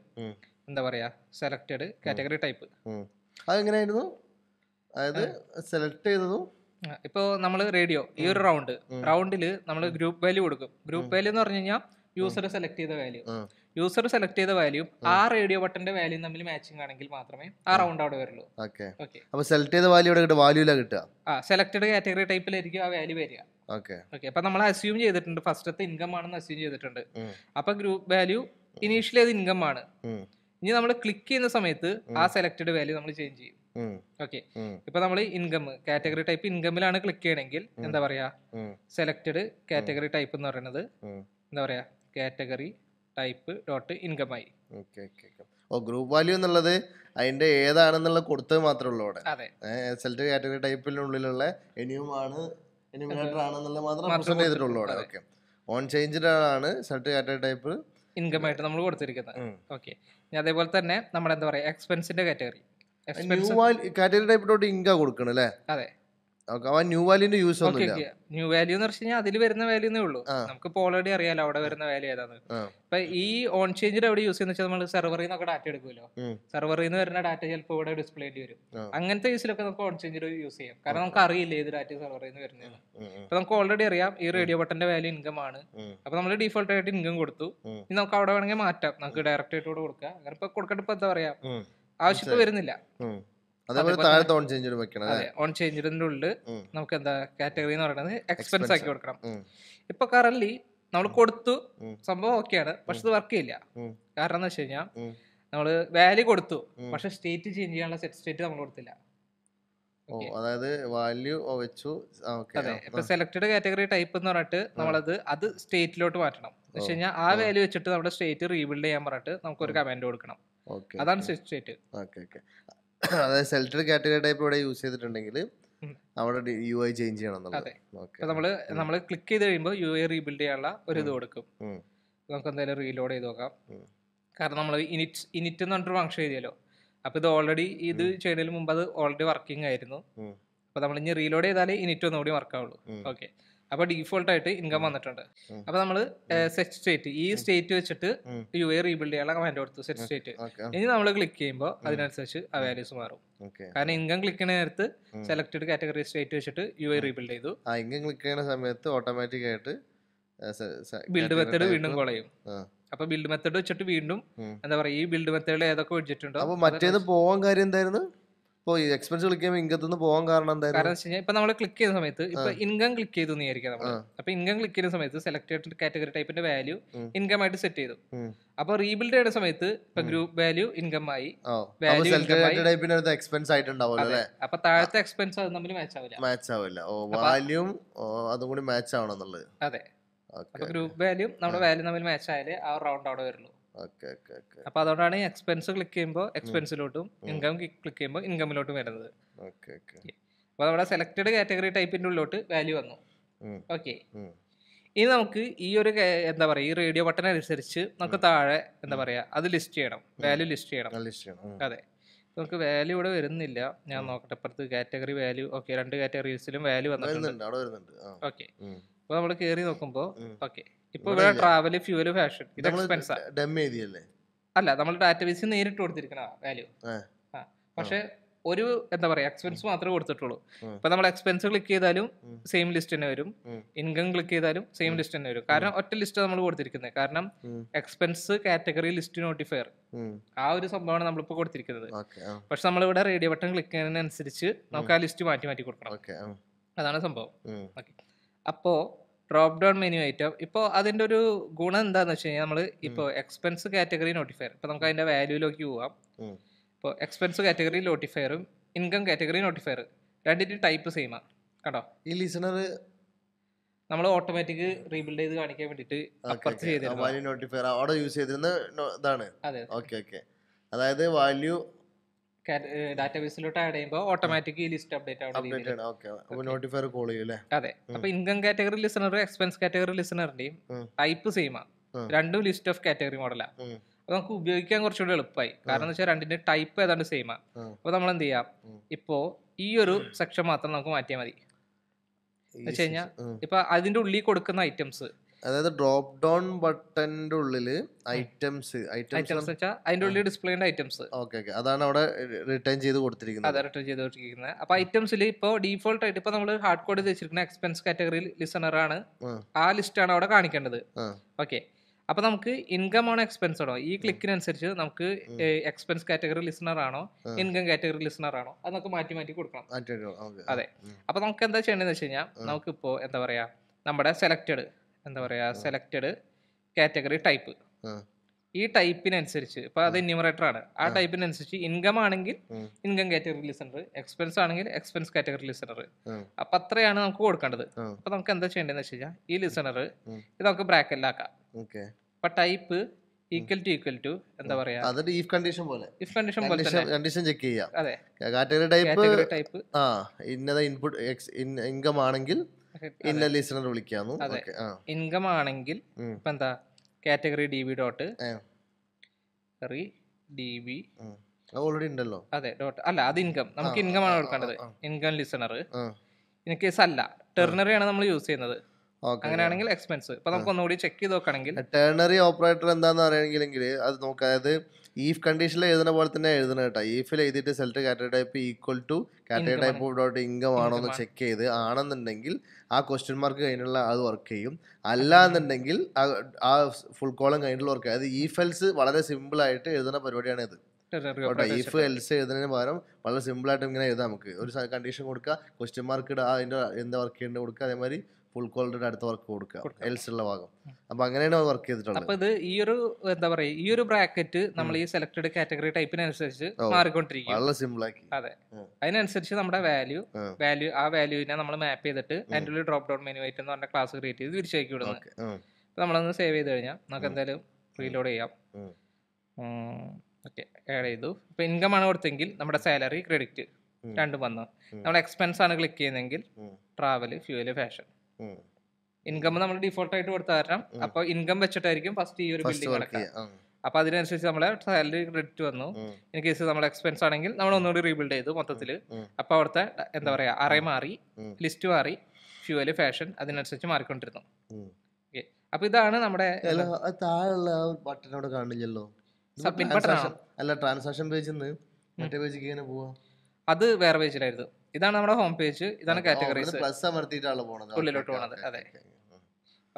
എന്താ പറയാ സെലക്റ്റഡ് കാറ്റഗറി ടൈപ്പ് അതെങ്ങനെയായിരുന്നു അതായത് സെലക്ട് ചെയ്തതും ഇപ്പോ നമ്മൾ റേഡിയോ ഈ ഒരു റൗണ്ട് റൗണ്ടില് നമ്മൾ ഗ്രൂപ്പ് വാല്യൂ കൊടുക്കും ഗ്രൂപ്പ് വാല്യൂ എന്ന് പറഞ്ഞു കഴിഞ്ഞാൽ യൂസർ സെലക്ട് ചെയ്ത വാല്യൂ യൂസർ സെലക്ട് ചെയ്ത വാല്യൂ ആ റേഡിയോ ബട്ടന്റെ വാല്യൂ തമ്മിൽ മാച്ചിങ് ആണെങ്കിൽ മാത്രമേ ആ റൗണ്ട് അവിടെ വരുള്ളൂ സെലക്ട് ചെയ്ത വാല്യൂ ഇവിടെ കിട്ടുക ആ സെലക്ടഡ് കാറ്റഗറി ടൈപ്പിലായിരിക്കും ആ വാല്യൂ വരിക ഓക്കെ അപ്പൊ നമ്മൾ അസ്യൂം ചെയ്തിട്ടുണ്ട് ഫസ്റ്റത്തെ ഇൻകം ആണെന്ന് അസ്യൂം ചെയ്തിട്ടുണ്ട് അപ്പൊ ഗ്രൂപ്പ് വാല്യൂ ഇനീഷ്യലി അത് ഇൻകം ആണ് ഇനി നമ്മൾ ക്ലിക്ക് ചെയ്യുന്ന സമയത്ത് ആ സെലക്ടഡ് വാല്യൂ നമ്മൾ ചേഞ്ച് ചെയ്യും ഓക്കെ ഇപ്പൊ നമ്മൾ ഇൻകം കാറ്റഗറി ടൈപ്പ് ഇൻകമിലാണ് ക്ലിക്ക് ചെയ്യണമെങ്കിൽ എന്താ പറയാ സെലക്ടഡ് കാറ്റഗറി ടൈപ്പ് എന്ന് പറയുന്നത് എന്താ പറയാ കാറ്റഗറി ടൈപ്പ് ഡോട്ട് ഇൻകം ആയി ഓക്കെ ഓക്കെ ഓ ഗ്രൂപ്പ് വാല്യൂ എന്നുള്ളത് അതിന്റെ ഏതാണെന്നുള്ള കൊടുത്തത് മാത്രമേ ഉള്ളൂ അവിടെ അതെ എസൽറ്റ് കാറ്റഗറി ടൈപ്പിനുള്ളിലുള്ള എനിയും ആണ് എനിമിനേറ്റർ ആണെന്നുള്ള മാത്രം പ്രസന്റ് ചെയ്തിട്ടുള്ളൂ അവിടെ ഓക്കെ ഓൺ ചേഞ്ച് ആണ് സെൽറ്റ് കാറ്റഗറി ടൈപ്പ് ഇൻകം ആയിട്ട് നമ്മൾ കൊടുത്തിരിക്കുന്നത് ഓക്കെ അതേപോലെ തന്നെ നമ്മൾ എന്താ പറയാ എക്സ്പെൻസിന്റെ category category type dot income കൊടുക്കണം അല്ലേ അതെ ന്യൂ വാല്യൂന്റെ യൂസ് ന്യൂ വാല്യൂ എന്ന് കഴിഞ്ഞാൽ അതിൽ വരുന്ന വാല്യൂ എന്നേ ഉള്ളൂ നമുക്ക് ഓൾറെഡി അറിയാലോ അവിടെ വരുന്ന വാല്യൂ ഏതാന്ന് ഇപ്പൊ ഈ ഓൺ ചേഞ്ചിൽ എവിടെ യൂസ് ചെയ്യുന്ന വെച്ചാൽ നമ്മൾ സെർവറിൽ നിന്നൊക്കെ ഡാറ്റ എടുക്കുമല്ലോ സെർവറിൽ നിന്ന് വരുന്ന ഡാറ്റ ചിലപ്പോൾ ഇവിടെ ചെയ്യേണ്ടി വരും അങ്ങനത്തെ യൂസിലൊക്കെ നമുക്ക് ഓൺ ചേഞ്ചിൽ യൂസ് ചെയ്യാം കാരണം നമുക്ക് അറിയില്ല ഏത് ഡാറ്റ സെർവറിൽ നിന്ന് വരുന്നത് അപ്പൊ നമുക്ക് ഓൾറെഡി അറിയാം ഈ റേഡിയോ ബട്ടന്റെ വാല്യൂ ഇൻകം ആണ് അപ്പൊ നമ്മൾ ഡിഫോൾട്ട് ആയിട്ട് ഇൻകം കൊടുത്തു ഇനി നമുക്ക് അവിടെ വേണമെങ്കിൽ മാറ്റാം നമുക്ക് ഡയറക്റ്റ് ആയിട്ട് കൊടുക്കാം അങ്ങനെ ഇപ്പൊ കൊടുക്കട്ടെ ഇപ്പൊ എന്താ പറയാ ആവശ്യത്തിൽ വരുന്നില്ല അതേപോലെ താഴത്തെ ഓൺ ചേഞ്ചർ വെക്കണം ഓൺ ചേഞ്ചറിന്റെ ഉള്ളിൽ നമുക്ക് എന്താ കാറ്റഗറി എന്ന് പറയുന്നത് എക്സ്പെൻസ് ആക്കി കൊടുക്കണം ഇപ്പൊ കറലി നമ്മൾ കൊടുത്തു സംഭവം ഓക്കെയാണ് പക്ഷെ ഇത് വർക്ക് ചെയ്യില്ല കാരണം എന്താ വെച്ച് കഴിഞ്ഞാൽ നമ്മൾ വാല്യൂ കൊടുത്തു പക്ഷെ സ്റ്റേറ്റ് ചേഞ്ച് ചെയ്യാനുള്ള സെറ്റ് സ്റ്റേറ്റ് നമ്മൾ കൊടുത്തില്ല അതായത് വാല്യൂ വെച്ചു സെലക്ടഡ് കാറ്റഗറി ടൈപ്പ് എന്ന് പറഞ്ഞിട്ട് നമ്മളത് അത് സ്റ്റേറ്റിലോട്ട് മാറ്റണം എന്ന് വെച്ച് കഴിഞ്ഞാൽ ആ വാല്യൂ വെച്ചിട്ട് നമ്മുടെ സ്റ്റേറ്റ് റീബിൽഡ് ചെയ്യാൻ പറഞ്ഞിട്ട് നമുക്ക് ഒരു കമന്റ് കൊടുക്കണം അതാണ് സ്റ്റേറ്റ് അതായത് സെൽറ്റഡ് കാറ്റഗറി ടൈപ്പ് ഇവിടെ യൂസ് ചെയ്തിട്ടുണ്ടെങ്കിൽ നമ്മുടെ യു ഐ ചേഞ്ച് ചെയ്യണം നമ്മള് നമ്മള് ക്ലിക്ക് ചെയ്ത് കഴിയുമ്പോൾ യു ഐ റീബിൽഡ് ചെയ്യാനുള്ള ഒരു ഇത് കൊടുക്കും നമുക്ക് എന്തായാലും റീലോഡ് ചെയ്ത് നോക്കാം കാരണം നമ്മൾ ഇനിറ്റ് ഇനിറ്റ് എന്ന് പറഞ്ഞിട്ട് ഫംഗ്ഷൻ ചെയ്തല്ലോ അപ്പോൾ ഇത് ഓൾറെഡി ഇത് ചെയ്യുന്നതിന് മുമ്പ് അത് ഓൾറെഡി വർക്കിംഗ് ആയിരുന്നു അപ്പോൾ നമ്മൾ ഇനി റീലോഡ് ചെയ്താലേ ഇനിറ്റ് ഒന്നുകൂടി വർക്കാവുള്ളൂ ഓക്കെ അപ്പൊ ഡീഫോൾട്ട് ആയിട്ട് ഇൻകം വന്നിട്ടുണ്ട് അപ്പൊ നമ്മൾ സെറ്റ് സ്റ്റേറ്റ് ഈ സ്റ്റേറ്റ് വെച്ചിട്ട് യു എ റീബിൽഡ് ചെയ്യാനുള്ള കമാൻഡ് കൊടുത്തു സെറ്റ് സ്റ്റേറ്റ് ഇനി നമ്മൾ ക്ലിക്ക് ചെയ്യുമ്പോൾ അതിനനുസരിച്ച് ആ വാല്യൂസ് മാറും കാരണം ഇൻകം ക്ലിക്ക് ചെയ്യുന്ന നേരത്ത് സെലക്ടഡ് കാറ്റഗറി സ്റ്റേറ്റ് വെച്ചിട്ട് യു എ റീബിൽഡ് ചെയ്തു ഇൻകം ക്ലിക്ക് ചെയ്യുന്ന സമയത്ത് ഓട്ടോമാറ്റിക് ആയിട്ട് ബിൽഡ് മെത്തേഡ് വീണ്ടും കോൾ ചെയ്യും അപ്പൊ ബിൽഡ് മെത്തേഡ് വെച്ചിട്ട് വീണ്ടും എന്താ പറയാ ഈ ബിൽഡ് മെത്തേഡിൽ ഏതൊക്കെ വെച്ചിട്ടുണ്ടോ അപ്പൊ മറ്റേത് പോവാൻ കാര്യം എന്തായിരുന്നു ഇപ്പോൾ എക്സ്പെൻസ് ക്ലിക്ക് ചെയ്യുമ്പോൾ ഇൻകത്ത് നിന്ന് പോകാൻ കാരണം എന്തായാലും ഇപ്പൊ നമ്മൾ ക്ലിക്ക് ചെയ്ത സമയത്ത് ഇപ്പൊ ഇൻകം ക്ലിക്ക് ചെയ്തു വിചാരിക്കാം നമ്മൾ അപ്പൊ ഇൻകം ക്ലിക്ക് ചെയ്യുന്ന സമയത്ത് സെലക്ട് കാറ്റഗറി ടൈപ്പിന്റെ വാല്യൂ ഇൻകം ആയിട്ട് സെറ്റ് ചെയ്തു അപ്പൊ റീബിൽഡ് ചെയ്യുന്ന സമയത്ത് ഇപ്പൊ ഗ്രൂപ്പ് വാല്യൂ ഇൻകം ആയി വാല്യൂ എക്സ്പെൻസ് ആയിട്ടുണ്ടാവും അപ്പൊ താഴത്തെ എക്സ്പെൻസ് അത് തമ്മിൽ മാച്ച് ആവില്ല മാച്ച് ആവില്ല ഓ വാല്യൂം അതും കൂടി മാച്ച് ആവണം എന്നുള്ളത് അതെ ഗ്രൂപ്പ് വാല്യൂ നമ്മുടെ വാല്യൂ തമ്മിൽ മാച്ച് ആയാലേ ആ റൗണ്ട് അവിടെ വരുള്ളൂ അപ്പൊ അതുകൊണ്ടാണ് എക്സ്പെൻസ് ക്ലിക്ക് ചെയ്യുമ്പോൾ എക്സ്പെൻസിലോട്ടും ഇൻകം ക്ലിക്ക് ചെയ്യുമ്പോൾ ഇൻകമിലോട്ടും വരുന്നത് അപ്പൊ നമ്മുടെ സെലക്ടഡ് കാറ്റഗറി ടൈപ്പിന്റെ ഉള്ളിലോട്ട് വാല്യൂ വന്നു ഓക്കെ ഇനി നമുക്ക് ഈ ഒരു എന്താ പറയാ ഈ റേഡിയോ ബട്ടൺ അനുസരിച്ച് നമുക്ക് താഴെ എന്താ പറയാ അത് ലിസ്റ്റ് ചെയ്യണം വാല്യൂ ലിസ്റ്റ് ചെയ്യണം അതെ നമുക്ക് വാല്യൂ ഇവിടെ വരുന്നില്ല ഞാൻ നോക്കട്ടെ ഇപ്പുറത്ത് കാറ്റഗറി വാല്യൂ ഓക്കെ രണ്ട് കാറ്റഗറീസിലും വാല്യൂ വന്നിട്ടുണ്ട് ഓക്കെ അപ്പൊ നമ്മൾ കയറി നോക്കുമ്പോൾ ഓക്കെ ഇപ്പൊ ഇവിടെ ട്രാവൽ ഫ്യൂവൽ ഫാഷൻ ഇത് എക്സ്പെൻസ് അല്ല നമ്മൾ ഡാറ്റാബേസിൽ നേരിട്ട് കൊടുത്തിരിക്കണ വാല്യൂ പക്ഷെ ഒരു എന്താ പറയാ എക്സ്പെൻസ് മാത്രമേ കൊടുത്തിട്ടുള്ളൂ ഇപ്പൊ നമ്മൾ എക്സ്പെൻസ് ക്ലിക്ക് ചെയ്താലും സെയിം ലിസ്റ്റ് തന്നെ വരും ഇൻകം ക്ലിക്ക് ചെയ്താലും സെയിം ലിസ്റ്റ് തന്നെ വരും കാരണം ഒറ്റ ലിസ്റ്റ് നമ്മൾ കൊടുത്തിരിക്കുന്നത് കാരണം എക്സ്പെൻസ് കാറ്റഗറി ലിസ്റ്റ് നോട്ടിഫയർ ആ ഒരു സംഭവമാണ് നമ്മളിപ്പോ കൊടുത്തിരിക്കുന്നത് പക്ഷെ നമ്മൾ ഇവിടെ റേഡിയോ ബട്ടൺ ക്ലിക്ക് ചെയ്യുന്നതിനനുസരിച്ച് നമുക്ക് ആ ലിസ്റ്റ് മാറ്റി മാറ്റി കൊടുക്കണം അതാണ് സംഭവം അപ്പോ ഡ്രോപ്പ് ഡൗൺ മെനു ഐറ്റം ഇപ്പോൾ അതിൻ്റെ ഒരു ഗുണം എന്താണെന്ന് വെച്ച് കഴിഞ്ഞാൽ നമ്മൾ ഇപ്പോൾ എക്സ്പെൻസ് കാറ്റഗറി നോട്ടിഫയർ ഇപ്പോൾ നമുക്ക് അതിൻ്റെ വാല്യൂയിലേക്ക് പോവാം ഇപ്പോൾ എക്സ്പെൻസ് കാറ്റഗറി നോട്ടിഫയറും ഇൻകം കാറ്റഗറി നോട്ടിഫയർ രണ്ടിൻ്റെ ടൈപ്പ് സെയിമാണ് കേട്ടോ ഈ ലിസണർ നമ്മൾ ഓട്ടോമാറ്റിക് റീബിൽഡ് ചെയ്ത് കാണിക്കാൻ വേണ്ടിയിട്ട് വാല്യൂ നോട്ടിഫയർ യൂസ് ചെയ്തിരുന്ന ഇതാണ് അതെ ഓക്കെ ഓക്കെ അതായത് വാല്യൂ ഡാറ്റാബേസിലോട്ട് ആഡ് ചെയ്യുമ്പോൾ ഓട്ടോമാറ്റിക് ലിസ്റ്റ് അപ്ഡേറ്റ് അതെ അപ്പൊ ഇൻകം കാറ്റഗറി ലിസണറും എക്സ്പെൻസ് കാറ്റഗറി ലിസണറിന്റെയും ടൈപ്പ് സെയിമാ രണ്ടും ലിസ്റ്റ് ഓഫ് കാറ്റഗറി മോഡലാ അപ്പൊ നമുക്ക് ഉപയോഗിക്കാൻ കുറച്ചുകൂടി എളുപ്പമായി കാരണം വെച്ചാൽ രണ്ടിന്റെ ടൈപ്പ് ഏതാണ്ട് സെയിമാ അപ്പൊ നമ്മൾ എന്ത് ചെയ്യാം ഇപ്പോ ഈ ഒരു സെക്ഷൻ മാത്രം നമുക്ക് മാറ്റിയാൽ മതി വെച്ച് കഴിഞ്ഞാൽ ഇപ്പൊ അതിന്റെ ഉള്ളിൽ കൊടുക്കുന്ന ഐറ്റംസ് അതായത് ഡ്രോപ്പ് ഡൗൺ ബട്ടന്റെ ഉള്ളിൽ ഐറ്റംസ് ഐറ്റംസ് വെച്ചാൽ അതിന്റെ ഉള്ളിൽ ഡിസ്പ്ലേ ഐറ്റംസ് ഓക്കെ ഓക്കെ അതാണ് അവിടെ റിട്ടേൺ ചെയ്ത് കൊടുത്തിരിക്കുന്നത് അതെ റിട്ടേൺ ചെയ്ത് കൊടുത്തിരിക്കുന്നത് അപ്പൊ ഐറ്റംസിൽ ഇപ്പോൾ ഡീഫോൾട്ട് ആയിട്ട് ഇപ്പൊ നമ്മൾ ഹാർഡ് കോഡ് വെച്ചിരിക്കുന്ന എക്സ്പെൻസ് കാറ്റഗറിയിൽ ലിസണർ ആണ് ആ ലിസ്റ്റ് ആണ് അവിടെ കാണിക്കേണ്ടത് ഓക്കെ അപ്പൊ നമുക്ക് ഇൻകം ആണോ എക്സ്പെൻസ് ആണോ ഈ ക്ലിക്കിനനുസരിച്ച് നമുക്ക് എക്സ്പെൻസ് കാറ്റഗറി ലിസണർ ആണോ ഇൻകം കാറ്റഗറി ലിസണർ ആണോ അത് നമുക്ക് മാറ്റി മാറ്റി കൊടുക്കണം അതെ അപ്പൊ നമുക്ക് എന്താ ചെയ്യേണ്ടതെന്ന് വെച്ച് കഴിഞ്ഞാൽ നമുക്കിപ്പോ എന്താ പറയാ നമ്മുടെ സെലക്റ്റഡ് എന്താ പറയുക സെലക്റ്റഡ് കാറ്റഗറി ടൈപ്പ് ഈ ടൈപ്പിനനുസരിച്ച് ഇപ്പൊ അത് ന്യൂമറേറ്റർ ആണ് ആ ടൈപ്പിനനുസരിച്ച് ഇൻകം ആണെങ്കിൽ ഇൻകം കാറ്റഗറി ലിസണർ എക്സ്പെൻസ് ആണെങ്കിൽ എക്സ്പെൻസ് കാറ്റഗറി ലിസണർ അപ്പൊ അത്രയാണ് നമുക്ക് കൊടുക്കേണ്ടത് അപ്പൊ നമുക്ക് എന്താ ചെയ്യേണ്ടത് വെച്ച് കഴിഞ്ഞാൽ ഈ ലിസണർ ഇത് നമുക്ക് ബ്രാക്കറ്റിലാക്കാം അപ്പൊ type equal to equal to എന്താ പറയാ അതൊരു ഈഫ് കണ്ടീഷൻ പോലെ ഈഫ് കണ്ടീഷൻ പോലെ കണ്ടീഷൻ ചെക്ക് ചെയ്യാം അതെ കാറ്റഗറി ടൈപ്പ് ടൈപ്പ് ആ ഇന്നത ഇൻപുട്ട് ഇൻകം ആണെങ്കിൽ ഇന്ന ലിസണർ വിളിക്കാന്നു ഇൻകം ആണെങ്കിൽ ഇപ്പൊ എന്താ category D B dot query D B already ഉണ്ടല്ലോ അതെ ഡോട്ട് അല്ല അത് ഇൻകം നമുക്ക് ഇൻകം ആണ് കൊടുക്കേണ്ടത് ഇൻകം ലിസണർ ഇൻ കേസ് അല്ല ടെർണറി ആണ് നമ്മൾ യൂസ് ചെയ്യുന്നത് അങ്ങനെയാണെങ്കിൽ എക്സ്പെൻസ് ഇപ്പൊ നമുക്ക് ഒന്നുകൂടി ചെക്ക് ചെയ്ത് നോക്കുകയാണെങ്കിൽ ടേണറി ഓപ്പറേറ്റർ എന്താന്ന് അറിയണമെങ്കിൽ അത് നോക്കാം അതായത് ഈഫ് കണ്ടീഷനിൽ എഴുതുന്ന പോലെ തന്നെ എഴുതണം കേട്ടോ ഈഫിൽ എഴുതിയിട്ട് select category type equal to category type dot income ആണോ എന്ന് ചെക്ക് ചെയ്ത് ആണെന്നുണ്ടെങ്കിൽ ആ ക്വസ്റ്റ്യൻ മാർക്ക് കഴിഞ്ഞുള്ള അത് വർക്ക് ചെയ്യും അല്ല എന്നുണ്ടെങ്കിൽ ആ ഫുൾ കോളം കഴിഞ്ഞുള്ള വർക്ക് അതായത് ഈഫെൽസ് വളരെ സിമ്പിൾ ആയിട്ട് എഴുതുന്ന പരിപാടിയാണ് ഇത് ഇഫ് എൽസ് എഴുതുന്നതിന് പകരം വളരെ സിമ്പിൾ ആയിട്ട് ഇങ്ങനെ എഴുതാം നമുക്ക് ഒരു കണ്ടീഷൻ കൊടുക്കുക ക്വസ്റ്റ്യൻ മാർക്ക് ഇടുക അതിന്റെ എന്താ വർക്ക് ചെയ്യേണ്ടത് കൊടുക്കുക അതേമാതിരി ഫുൾ ക്വാളിറ്റിയുടെ അടുത്ത വർക്ക് കൊടുക്കുക എൽസ് ഉള്ള ഭാഗം അപ്പൊ അങ്ങനെയാണ് വർക്ക് ചെയ്തിട്ടുള്ളത് അപ്പൊ ഇത് ഈ ഒരു എന്താ പറയാ ഈ ഒരു ബ്രാക്കറ്റ് നമ്മൾ ഈ സെലക്ടഡ് കാറ്റഗറി ടൈപ്പിനനുസരിച്ച് മാറിക്കൊണ്ടിരിക്കും വളരെ സിമ്പിൾ ആക്കി അതെ അതിനനുസരിച്ച് നമ്മുടെ വാല്യൂ വാല്യൂ ആ വാല്യൂവിനെ നമ്മൾ മാപ്പ് ചെയ്തിട്ട് അതിൻ്റെ ഡ്രോപ്പ് ഡൗൺ മെനു ആയിട്ട് എന്ന് പറഞ്ഞ ക്ലാസ് ക്രിയേറ്റ് ചെയ്ത് തിരിച്ചേക്ക് വിടുന്നത് നമ്മളൊന്ന് സേവ് ചെയ്ത് കഴിഞ്ഞാൽ നമുക്ക് എന്തായാലും റീലോഡ് ചെയ്യാം ഓക്കെ ആഡ് ചെയ്തു ഇപ്പൊ ഇൻകം ആണ് കൊടുത്തെങ്കിൽ നമ്മുടെ സാലറി ക്രെഡിറ്റ് രണ്ടും വന്നു നമ്മുടെ എക്സ്പെൻസ് ആണ് ക്ലിക്ക് ചെയ്യുന്നതെങ്കിൽ ട്രാവൽ ഫ്യൂവല് ഫാഷൻ ഇൻകം നമ്മൾ ഡിഫോൾട്ട് ആയിട്ട് കൊടുത്ത കാരണം അപ്പൊ ഇൻകം വെച്ചിട്ടായിരിക്കും ഫസ്റ്റ് ഈ ഒരു ബിൽഡിംഗ് കിടക്കുക അപ്പൊ അതിനനുസരിച്ച് നമ്മളെ സാലറി ക്രെഡിറ്റ് വന്നു ഇൻ കേസ് നമ്മൾ എക്സ്പെൻസ് ആണെങ്കിൽ നമ്മൾ ഒന്നുകൂടി റീബിൽഡ് ചെയ്തു മൊത്തത്തിൽ അപ്പൊ അവിടുത്തെ എന്താ പറയാ അറേ മാറി ലിസ്റ്റ് മാറി ഫ്യൂവല് ഫാഷൻ അതിനനുസരിച്ച് മാറിക്കൊണ്ടിരുന്നു അപ്പൊ ഇതാണ് നമ്മുടെ താഴെയുള്ള ബട്ടൺ അവിടെ കാണില്ലല്ലോ അല്ല ട്രാൻസാക്ഷൻ പേജിൽ നിന്ന് മറ്റേ പേജിൽ ഇങ്ങനെ പോവാ അത് വേറെ പേജിലായിരുന്നു ഇതാണ് നമ്മുടെ ഹോം പേജ് ഇതാണ് കാറ്റഗറീസ് പ്ലസ് അമർത്തിയിട്ടാണ് പോണത് ഉള്ളിലോട്ട് പോണത് അതെ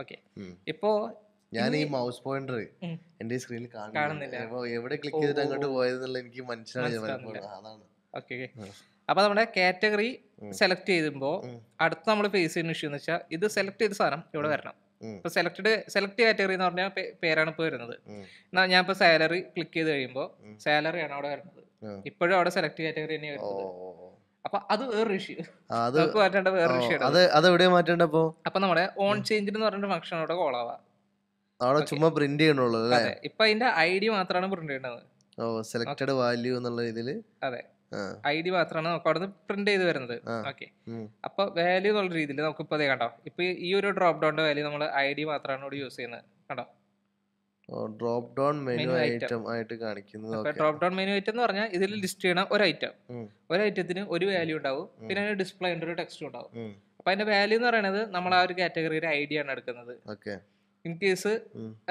ഓക്കെ ഇപ്പോ ഞാൻ ഈ മൗസ് പോയിന്റർ എന്റെ സ്ക്രീനിൽ കാണുന്നില്ല എവിടെ ക്ലിക്ക് ചെയ്തിട്ട് അങ്ങോട്ട് പോയതെന്നുള്ള എനിക്ക് മനസ്സിലായി അതാണ് അപ്പൊ നമ്മുടെ കാറ്റഗറി സെലക്ട് ചെയ്യുമ്പോൾ അടുത്ത നമ്മൾ ഫേസ് ചെയ്യുന്ന ഇഷ്യൂ എന്ന് വെച്ചാൽ ഇത് സെലക്ട് ചെയ്ത സാധനം ഇവിടെ വരണം ഇപ്പൊ സെലക്ടഡ് സെലക്ട് കാറ്റഗറി എന്ന് പറഞ്ഞാൽ പേരാണ് ഇപ്പോൾ വരുന്നത് ഞാൻ ഇപ്പൊ സാലറി ക്ലിക്ക് ചെയ്ത് കഴിയുമ്പോൾ സാലറി ആണ് അവിടെ വരുന്നത് ഇപ്പോഴും അവിടെ സെലക്ട് കാറ്റഗറി തന്നെയാണ് അപ്പൊ അത് വേറൊരു ഇഷ്യൂ മാറ്റേണ്ട വേറൊരു ഇഷ്യൂ മാറ്റേണ്ട അപ്പൊ നമ്മുടെ ഓൺ ചേഞ്ച് എന്ന് പറഞ്ഞ ഫംഗ്ഷൻ അവിടെ കോളാവാ അവിടെ ചുമ്മാ പ്രിന്റ് ചെയ്യണുള്ളൂ അല്ലേ ഇപ്പൊ അതിന്റെ ഐ ഡി മാത്രമാണ് പ്രിന്റ് ചെയ്യണത് ഓ സെലക്റ്റഡ് വാല്യൂ എന്നുള്ള രീതിയിൽ അതെ ഐ ഡി മാത്രമാണ് നമുക്ക് അവിടെ പ്രിന്റ് ചെയ്ത് വരുന്നത് ഓക്കെ അപ്പൊ വാല്യൂ എന്നുള്ള രീതിയിൽ നമുക്ക് ഇപ്പൊ കണ്ടോ ഇപ്പൊ ഈ ഒരു ഡ്രോപ്പ് ഡൗണിന്റെ വാല്യൂ നമ്മൾ ഐ ഡി മാത്രമാണ് ഇവിടെ യൂസ് ചെയ്യുന്നത് കണ്ടോ ഡ്രോപ്പ് ഡൗൺ മെനു ഐറ്റം ആയിട്ട് കാണിക്കുന്നത് ഡ്രോപ്പ് ഡൗൺ മെനു ഐറ്റം എന്ന് പറഞ്ഞാൽ ഇതിൽ ലിസ്റ്റ് ചെയ്യണം ഒരു ഐറ്റം ഒരു ഐറ്റത്തിന് ഒരു വാല്യൂ ഉണ്ടാവും പിന്നെ അതിന് ഡിസ്പ്ലേ ഉണ്ട് ഒരു ടെക്സ്റ്റ് ഉണ്ടാവും അപ്പൊ അതിന്റെ വാല്യൂ എന്ന് പറയുന്നത് നമ്മൾ ആ ഒരു കാറ്റഗറിയുടെ ഐഡിയ ആണ് എടുക്കുന്നത് ഇൻ കേസ്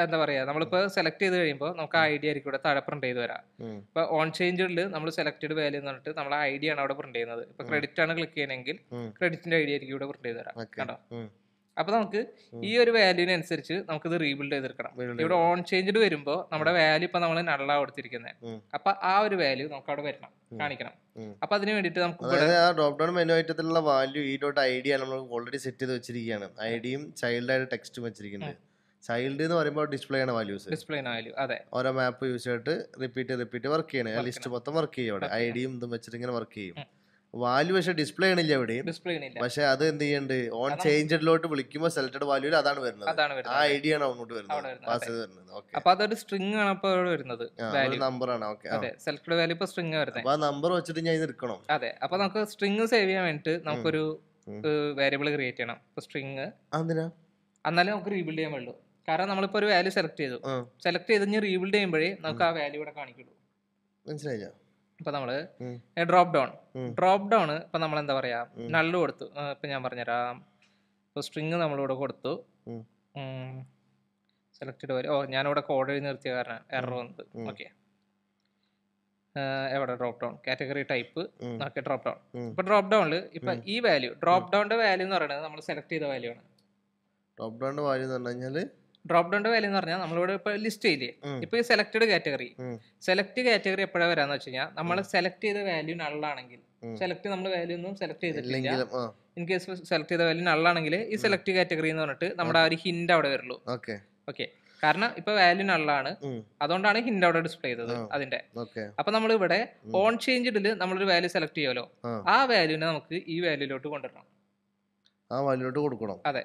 എന്താ പറയാ നമ്മളിപ്പോ സെലക്ട് ചെയ്ത് കഴിയുമ്പോൾ നമുക്ക് ആ ഐഡിയ ആയിരിക്കും ഇവിടെ താഴെ പ്രിന്റ് ചെയ്ത് വരാം ഇപ്പൊ ഓൺ ചേഞ്ചിൽ നമ്മൾ സെലക്ടഡ് വാല്യൂ എന്ന് പറഞ്ഞിട്ട് നമ്മൾ ഐഡിയ ആണ് അവിടെ പ്രിന്റ് ചെയ്യുന്നത് ഇപ്പൊ ക്രെഡിറ്റ് ആണ് ക്ലിക്ക് ചെയ്യണമെങ്കിൽ ക്രെഡിറ്റിന്റെ ഐഡിയ ആയിരിക്കും ഇവിടെ പ്രിന്റ് ചെയ്ത് വരാം കേട്ടോ അപ്പൊ നമുക്ക് ഈ ഒരു നമുക്ക് നമുക്കിത് റീബിൽഡ് ചെയ്തെടുക്കണം ഇവിടെ ഓൺ ചേഞ്ച് വരുമ്പോൾ നമ്മുടെ വാല്യൂ ഇപ്പൊ നമ്മൾ നള്ള കൊടുത്തിരിക്കുന്നത് അപ്പൊ ആ ഒരു വാല്യൂ നമുക്ക് അവിടെ വരണം കാണിക്കണം അപ്പൊ അതിന് വേണ്ടിട്ട് നമുക്ക് മെനു വാല്യൂ ഈ ഡോട്ട് ഐ ഡി ആണ് നമ്മൾ ഓൾറെഡി സെറ്റ് ചെയ്ത് വെച്ചിരിക്കുകയാണ് ഐ ഡിയും ചൈൽഡ് ആയിട്ട് ടെക്സ്റ്റും വെച്ചിരിക്കുന്നത് ചൈൽഡ് എന്ന് പറയുമ്പോൾ ഡിസ്പ്ലേ ആണ് വാല്യൂസ് ഡിസ്പ്ലേ വാല്യൂ അതെ ഓരോ മാപ്പ് യൂസ് ചെയ്തിട്ട് റിപ്പീറ്റ് റിപ്പീറ്റ് വർക്ക് ചെയ്യണം ലിസ്റ്റ് മൊത്തം വർക്ക് ചെയ്യും അവിടെ ഐ ഡിയും ഇതും വെച്ചിട്ട് ഇങ്ങനെ വർക്ക് ചെയ്യും വാല്യൂ പക്ഷെ ഡിസ്പ്ലേ ചെയ്യണില്ല അവിടെ ഡിസ്പ്ലേ ചെയ്യണില്ല പക്ഷെ അത് എന്ത് ചെയ്യണ്ട് ഓൺ ചേഞ്ചഡിലോട്ട് വിളിക്കുമ്പോൾ സെലക്ടഡ് വാല്യൂവിൽ അതാണ് വരുന്നത് ആ ഐഡിയ ആണ് അങ്ങോട്ട് വരുന്നത് പാസ് ചെയ്ത് വരുന്നത് അപ്പൊ അതൊരു സ്ട്രിങ് ആണ് അപ്പൊ അവിടെ വരുന്നത് നമ്പർ ആണ് ഓക്കെ അതെ സെലക്ടഡ് വാല്യൂ ഇപ്പൊ സ്ട്രിങ് വരുന്നത് അപ്പൊ ആ നമ്പർ വെച്ചിട്ട് ഞാൻ എടുക്കണം അതെ അപ്പൊ നമുക്ക് സ്ട്രിങ് സേവ് ചെയ്യാൻ വേണ്ടിട്ട് നമുക്കൊരു വേരിയബിൾ ക്രിയേറ്റ് ചെയ്യണം ഇപ്പൊ സ്ട്രിങ് എന്നാലേ നമുക്ക് റീബിൽഡ് ചെയ്യാൻ പറ്റുള്ളൂ കാരണം നമ്മളിപ്പോ ഒരു വാല്യൂ സെലക്ട് ചെയ്തു സെലക്ട് ചെയ്ത് റീബിൽഡ് ചെയ്യുമ്പോഴേ നമുക്ക് ആ വാല്യൂ ഇവിടെ കാണിക്കുള്ളൂ മനസ്സിലായില്ല ഇപ്പൊ നമ്മള് ഡ്രോപ്പ് ഡൗൺ ഡ്രോപ്പ് ഡൗൺ ഇപ്പൊ നമ്മൾ എന്താ പറയാ നള്ളു കൊടുത്തു ഇപ്പൊ ഞാൻ പറഞ്ഞുതരാം ഇപ്പൊ സ്ട്രിങ് നമ്മളിവിടെ കൊടുത്തു സെലക്ടഡ് വരും ഓ ഞാനിവിടെ കോഡ് എഴുതി നിർത്തിയ കാരണം എറർ വന്നത് ഓക്കെ എവിടെ drop down category type okay drop down ഇപ്പൊ ഡ്രോപ്പ് ഡൗണിൽ ഇപ്പൊ ഈ വാല്യൂ ഡ്രോപ്പ് ഡൗണിന്റെ വാല്യൂ എന്ന് പറയുന്നത് നമ്മൾ സെലക്ട് ചെയ്ത വാല്യൂ ആണ് ഡ്രോപ്പ് ഡൗണിന്റെ വാല്യൂ എന്ന് പറഞ്ഞു കഴിഞ്ഞാല് ഡ്രോപ്പ് ഡൗണിന്റെ വില എന്ന് പറഞ്ഞാൽ നമ്മളിവിടെ ഇപ്പൊ ലിസ്റ്റ് ചെയ്യില്ലേ ഇപ്പൊ ഈ സെലക്ടഡ് കാറ്റഗറി സെലക്ട് കാറ്റഗറി എപ്പോഴാ വരാന്ന് വെച്ച് കഴിഞ്ഞാൽ നമ്മൾ സെലക്ട് ചെയ്ത വാല്യൂ നള്ളാണെങ്കിൽ സെലക്ട് നമ്മൾ വാല്യൂ ഒന്നും സെലക്ട് ചെയ്തിട്ടില്ല ഇൻ കേസ് സെലക്ട് ചെയ്ത വാല്യൂ നള്ളാണെങ്കിൽ ഈ സെലക്ട് കാറ്റഗറി എന്ന് പറഞ്ഞിട്ട് നമ്മുടെ ആ ഒരു ഹിന്റ് അവിടെ വരുള്ളൂ ഓക്കെ കാരണം ഇപ്പൊ വാല്യൂ നള്ളാണ് അതുകൊണ്ടാണ് ഹിന്റ് അവിടെ ഡിസ്പ്ലേ ചെയ്തത് അതിന്റെ അപ്പൊ നമ്മൾ ഇവിടെ ഓൺ നമ്മൾ നമ്മളൊരു വാല്യൂ സെലക്ട് ചെയ്യുമല്ലോ ആ വാല്യൂനെ നമുക്ക് ഈ വാല്യൂലോട്ട് കൊണ്ടുവരണം ആ വാല്യൂലോട്ട് കൊടുക്കണം അതെ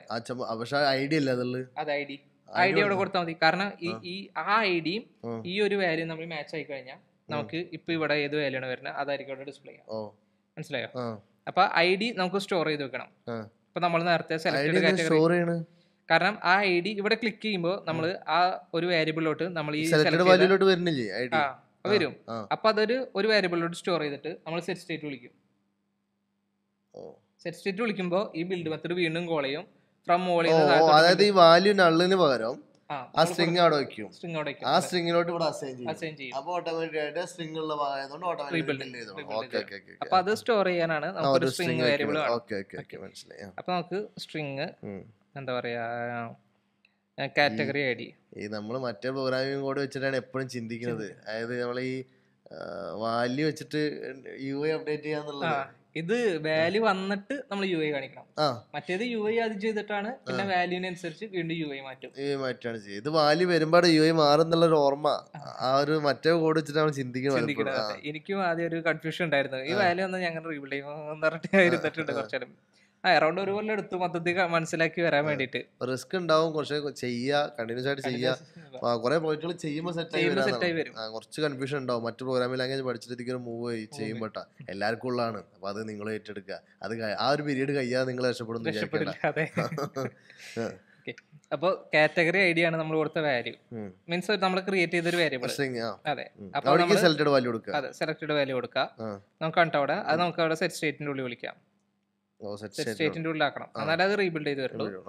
പക്ഷേ ഐഡിയ അല്ലേ അതുള്ളത് അതെ ഐഡി ഐ ഡി അവിടെ കൊടുത്താൽ മതി കാരണം ഈ ആ ഐ ഡിയും ഈ ഒരു വാല്യൂ നമ്മൾ മാച്ച് ആയി കഴിഞ്ഞാൽ നമുക്ക് ഇപ്പൊ ഇവിടെ ഏത് വാല്യൂ ആണ് വരുന്നത് അതായിരിക്കും അവിടെ ഡിസ്പ്ലേ മനസ്സിലായോ അപ്പൊ ഐ ഡി നമുക്ക് സ്റ്റോർ ചെയ്ത് വെക്കണം അപ്പൊ നമ്മൾ നേരത്തെ സെലക്ട് കാറ്റഗറി കാരണം ആ ഐ ഡി ഇവിടെ ക്ലിക്ക് ചെയ്യുമ്പോൾ നമ്മൾ ആ ഒരു വേരിയബിളിലോട്ട് നമ്മൾ ഈ വാല്യൂലോട്ട് വരുന്നില്ലേ വരും അപ്പൊ അതൊരു ഒരു വേരിയബിളിലോട്ട് സ്റ്റോർ ചെയ്തിട്ട് നമ്മൾ സെറ്റ് സ്റ്റേറ്റ് വിളിക്കും സെറ്റ് സ്റ്റേറ്റ് വിളിക്കുമ്പോൾ ഈ ബിൽഡ് മെത്തേഡ് വീണ്ടും കോൾ ചെയ്യും അതായത് ഈ വാല്യൂ നള്ളിന് പകരം ആ സ്ട്രിങ് അവിടെ വെക്കും ആ സ്ട്രിങ്ങിലോട്ട് ഇവിടെ അസൈൻ ചെയ്യും അപ്പൊ ഓട്ടോമാറ്റിക് ആയിട്ട് സ്ട്രിങ് ഉള്ള ഭാഗമായതുകൊണ്ട് അപ്പൊ അത് സ്റ്റോർ ചെയ്യാനാണ് സ്ട്രിങ് വേരിയബിൾ അപ്പൊ നമുക്ക് സ്ട്രിങ് എന്താ പറയാ കാറ്റഗറി ഐഡി ഈ നമ്മൾ മറ്റേ പ്രോഗ്രാമിംഗ് കോഡ് വെച്ചിട്ടാണ് എപ്പോഴും ചിന്തിക്കുന്നത് അതായത് നമ്മൾ ഈ വാല്യൂ വെച്ചിട്ട് യു ഐ അപ്ഡേറ്റ് ചെയ്യാന്നുള്ളത് ഇത് വാല്യൂ വന്നിട്ട് നമ്മൾ യു ഐ കാണിക്കണം മറ്റേത് യു ഐ അത് ചെയ്തിട്ടാണ് പിന്നെ അനുസരിച്ച് വീണ്ടും യു ഐ മാറ്റും യു ഐ മാറ്റാണ് ചെയ്യുക ഇത് വാല്യൂ വരുമ്പോൾ യു ഐ മാറുന്നുള്ള ഒരു ഓർമ്മ ആ ഒരു മറ്റേ കോഡ് വെച്ചിട്ടാണ് നമ്മൾ ചിന്തിക്കുന്നത് എനിക്കും ആദ്യം ഒരു കൺഫ്യൂഷൻ ഉണ്ടായിരുന്നു ഈ വാല്യൂ വന്നാൽ ഞങ്ങൾ റീബിൾഡ് എന്ന് പറഞ്ഞിട്ട് ഇരുന്നിട്ടുണ്ട് കുറച്ചേരം അറൗണ്ട് ഒരു കൊല്ലം എടുത്തു മൊത്തത്തിൽ മനസ്സിലാക്കി വരാൻ വേണ്ടിട്ട് റിസ്ക് ഉണ്ടാവും കുറച്ച് ചെയ്യുക കണ്ടിന്യൂസ് ആയിട്ട് ചെയ്യുക കുറെ പ്രോജക്റ്റുകൾ ചെയ്യുമ്പോൾ സെറ്റ് ആയി വരും കുറച്ച് കൺഫ്യൂഷൻ ഉണ്ടാവും മറ്റു പ്രോഗ്രാമിംഗ് ലാംഗ്വേജ് പഠിച്ചിട്ട് മൂവ് ചെയ്യും പെട്ട എല്ലാവർക്കും ഉള്ളതാണ് അപ്പൊ അത് നിങ്ങൾ ഏറ്റെടുക്കുക അത് ആ ഒരു പീരീഡ് കഴിയാതെ നിങ്ങൾ രക്ഷപ്പെടുന്നു അപ്പൊ കാറ്റഗറി ഐഡിയ ആണ് നമ്മൾ കൊടുത്ത വാല്യൂ മീൻസ് നമ്മൾ ക്രിയേറ്റ് ചെയ്തൊരു വേരിയബിൾ അതെ വാല്യൂ കൊടുക്കുക അതെ സെലക്ടഡ് വാല്യൂ കൊടുക്കുക നമുക്ക് കണ്ടവിടെ അത് നമുക്ക് അവിടെ സെറ്റ് സ്റ്റേറ്റിന്റെ ഉള്ളിൽ വിളിക്കാം സ്റ്റേറ്റിന്റെ ആക്കണം എന്നാലേ അത് റീബിൽഡ് ചെയ്ത് വരുള്ളൂ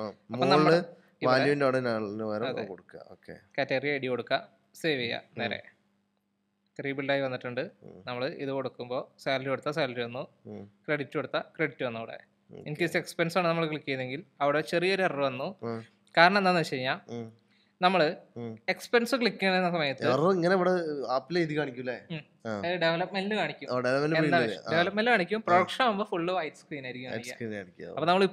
കാറ്റഗറി ഐ ഡി കൊടുക്കുക സേവ് ചെയ്യുക നേരെ റീബിൽഡായി വന്നിട്ടുണ്ട് നമ്മൾ ഇത് കൊടുക്കുമ്പോൾ സാലറി കൊടുത്താൽ സാലറി വന്നു ക്രെഡിറ്റ് കൊടുത്താൽ ക്രെഡിറ്റ് വന്നു അവിടെ ഇൻ കേസ് എക്സ്പെൻസ് ആണ് നമ്മൾ ക്ലിക്ക് ചെയ്തെങ്കിൽ അവിടെ ചെറിയൊരു എറർ വന്നു കാരണം എന്താണെന്ന് വെച്ച് കഴിഞ്ഞാൽ നമ്മള് എക്സ്പെൻസ് ക്ലിക്ക് ചെയ്യുന്ന സമയത്ത് ഇങ്ങനെ ഇവിടെ ആപ്പിൽ ഡെവലപ്മെന്റ് കാണിക്കും ഡെവലപ്മെന്റ് കാണിക്കും പ്രൊഡക്ഷൻ ആകുമ്പോൾ ഫുള്ള് വൈറ്റ് സ്ക്രീൻ ആയിരിക്കും അപ്പൊ നമ്മൾ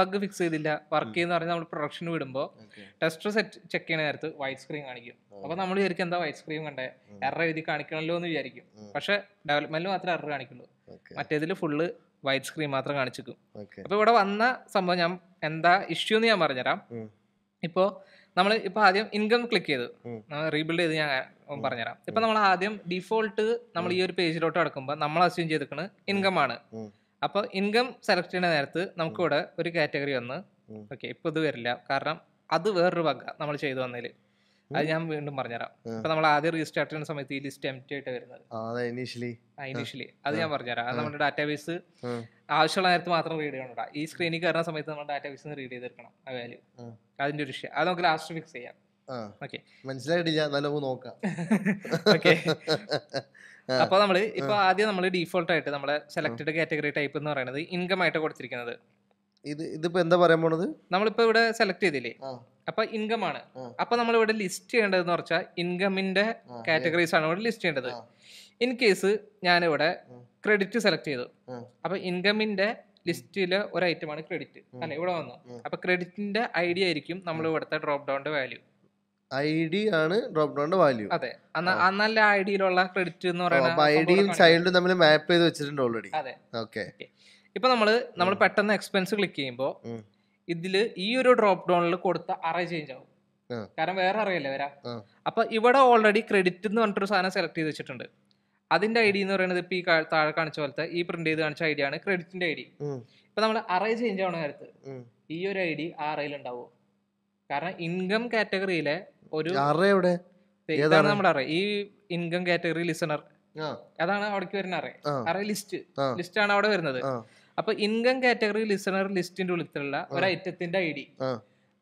ബഗ് ഫിക്സ് ചെയ്തില്ല വർക്ക് ചെയ്യുന്ന പറഞ്ഞാൽ നമ്മൾ പ്രൊഡക്ഷൻ വിടുമ്പോൾ ടെസ്റ്റർ സെറ്റ് ചെക്ക് ചെയ്യുന്ന നേരത്ത് വൈറ്റ് സ്ക്രീൻ കാണിക്കും അപ്പൊ നമ്മൾ വിചാരിക്കും എന്താ വൈറ്റ് സ്ക്രീൻ കണ്ടേ എറർ എഴുതി കാണിക്കണല്ലോ എന്ന് വിചാരിക്കും പക്ഷെ ഡെവലപ്മെന്റിൽ മാത്രമേ എറർ കാണിക്കുള്ളൂ മറ്റേതിൽ ഫുള്ള് വൈറ്റ് സ്ക്രീൻ മാത്രം കാണിച്ചിരിക്കും അപ്പൊ ഇവിടെ വന്ന സംഭവം ഞാൻ എന്താ ഇഷ്യൂ എന്ന് ഞാൻ പറഞ്ഞുതരാം ഇപ്പോ നമ്മൾ ഇപ്പൊ ആദ്യം ഇൻകം ക്ലിക്ക് ചെയ്ത് റീബിൽഡ് ചെയ്ത് ഞാൻ പറഞ്ഞുതരാം ഇപ്പൊ നമ്മൾ ആദ്യം ഡിഫോൾട്ട് നമ്മൾ ഈ ഒരു പേജിലോട്ട് അടക്കുമ്പോൾ നമ്മൾ അസ്യൂം ചെയ്തിരിക്കുന്നത് ഇൻകം ആണ് അപ്പോൾ ഇൻകം സെലക്ട് ചെയ്യുന്ന നേരത്ത് നമുക്കിവിടെ ഒരു കാറ്റഗറി വന്ന് ഓക്കെ ഇപ്പൊ ഇത് വരില്ല കാരണം അത് വേറൊരു വക നമ്മൾ ചെയ്തു വന്നതിൽ അത് ഞാൻ വീണ്ടും പറഞ്ഞുതരാം ഇപ്പൊ നമ്മൾ ആദ്യം രജിസ്റ്റർ ചെയ്യുന്ന സമയത്ത് ഈ ലിസ്റ്റ് എംറ്റി ആയിട്ട് വരുന്നത് ഇനീഷ്യലി അത് ഞാൻ പറഞ്ഞുതരാം അത് നമ്മുടെ ഡാറ്റാബേസ് ആവശ്യമുള്ള നേരത്ത് മാത്രം റീഡ് ചെയ്യണം ഈ സ്ക്രീനിൽ കയറുന്ന സമയത്ത് നമ്മൾ ഡാറ്റാബേസ് നിന്ന് റീഡ് ചെയ്തെടുക്കണം ആ വാല്യൂ അതിന്റെ ഒരു വിഷയം അത് നമുക്ക് ലാസ്റ്റ് ഫിക്സ് ചെയ്യാം മനസ്സിലായിട്ടില്ല നോക്കാം അപ്പൊ നമ്മള് ഇപ്പൊ ആദ്യം നമ്മൾ ഡീഫോൾട്ട് ആയിട്ട് നമ്മളെ സെലക്ടഡ് കാറ്റഗറി ടൈപ്പ് എന്ന് പറയുന്നത് ഇൻകം ആയിട്ട് കൊടുത്തിരിക്കുന്നത് ഇത് ഇതിപ്പോ എന്താ പറയാൻ പോണത് നമ്മളിപ്പോ ഇവിടെ സെലക്ട് ചെയ്തില്ലേ അപ്പൊ ഇൻകം ആണ് അപ്പൊ നമ്മൾ ഇവിടെ ലിസ്റ്റ് എന്ന് പറഞ്ഞാൽ ഇൻകമിന്റെ കാറ്റഗറീസ് ആണ് ഇവിടെ ലിസ്റ്റ് ചെയ്യേണ്ടത് ഇൻ കേസ് ഞാനിവിടെ ക്രെഡിറ്റ് സെലക്ട് ചെയ്തു അപ്പൊ ഇൻകമിന്റെ ലിസ്റ്റിലെ ഒരു ഐറ്റം ആണ് ക്രെഡിറ്റ് അല്ലെ ഇവിടെ വന്നു അപ്പൊ ക്രെഡിറ്റിന്റെ ഐഡിയ ആയിരിക്കും നമ്മൾ ഇവിടുത്തെ ഡ്രോപ്പ് ഡൗണിന്റെ വാല്യൂ ഐ ഡി ആണ് ഡ്രോപ്പ് ഡൗണിന്റെ വാല്യൂ അതെ നല്ല ഐ ഡിയിലുള്ള ക്രെഡിറ്റ് എന്ന് പറയുന്നത് ഐ ചൈൽഡും തമ്മിൽ മാപ്പ് ചെയ്ത് വെച്ചിട്ടുണ്ട് ഓൾറെഡി ഓക്കെ ഇപ്പൊ നമ്മള് നമ്മൾ പെട്ടെന്ന് എക്സ്പെൻസ് ക്ലിക്ക് ചെയ്യുമ്പോൾ ഇതില് ഈ ഒരു ഡ്രോപ്പ് ഡൗണിൽ കൊടുത്ത അറേ ചേഞ്ച് ആവും കാരണം വേറെ അറിയില്ലേ വരാം അപ്പൊ ഇവിടെ ഓൾറെഡി ക്രെഡിറ്റ് എന്ന് പറഞ്ഞിട്ടൊരു സാധനം സെലക്ട് ചെയ്ത് വെച്ചിട്ടുണ്ട് അതിന്റെ ഐ ഡി എന്ന് പറയുന്നത് ഇപ്പൊ ഈ താഴെ കാണിച്ച പോലത്തെ ഈ പ്രിന്റ് ചെയ്ത് കാണിച്ച ഐ ഡി ആണ് ക്രെഡിറ്റിന്റെ ഐ ഡി ഇപ്പൊ നമ്മൾ അറേ ചേഞ്ച് ആവുന്ന കാര്യത്ത് ഈ ഒരു ഐ ഡി ആ അറയിൽ ഉണ്ടാവുമോ കാരണം ഇൻകം കാറ്റഗറിയിലെ ഒരു ഇതാണ് നമ്മുടെ അറേ ഈ ഇൻകം കാറ്റഗറി ലിസണർ അതാണ് അവിടേക്ക് വരുന്ന അറേ അറേ ലിസ്റ്റ് ലിസ്റ്റ് ആണ് അവിടെ വരുന്നത് അപ്പൊ ഇൻകം കാറ്റഗറി ലിസണർ ലിസ്റ്റിന്റെ ഉള്ളിലുള്ള ഒരു ഐറ്റത്തിന്റെ ഐ ഡി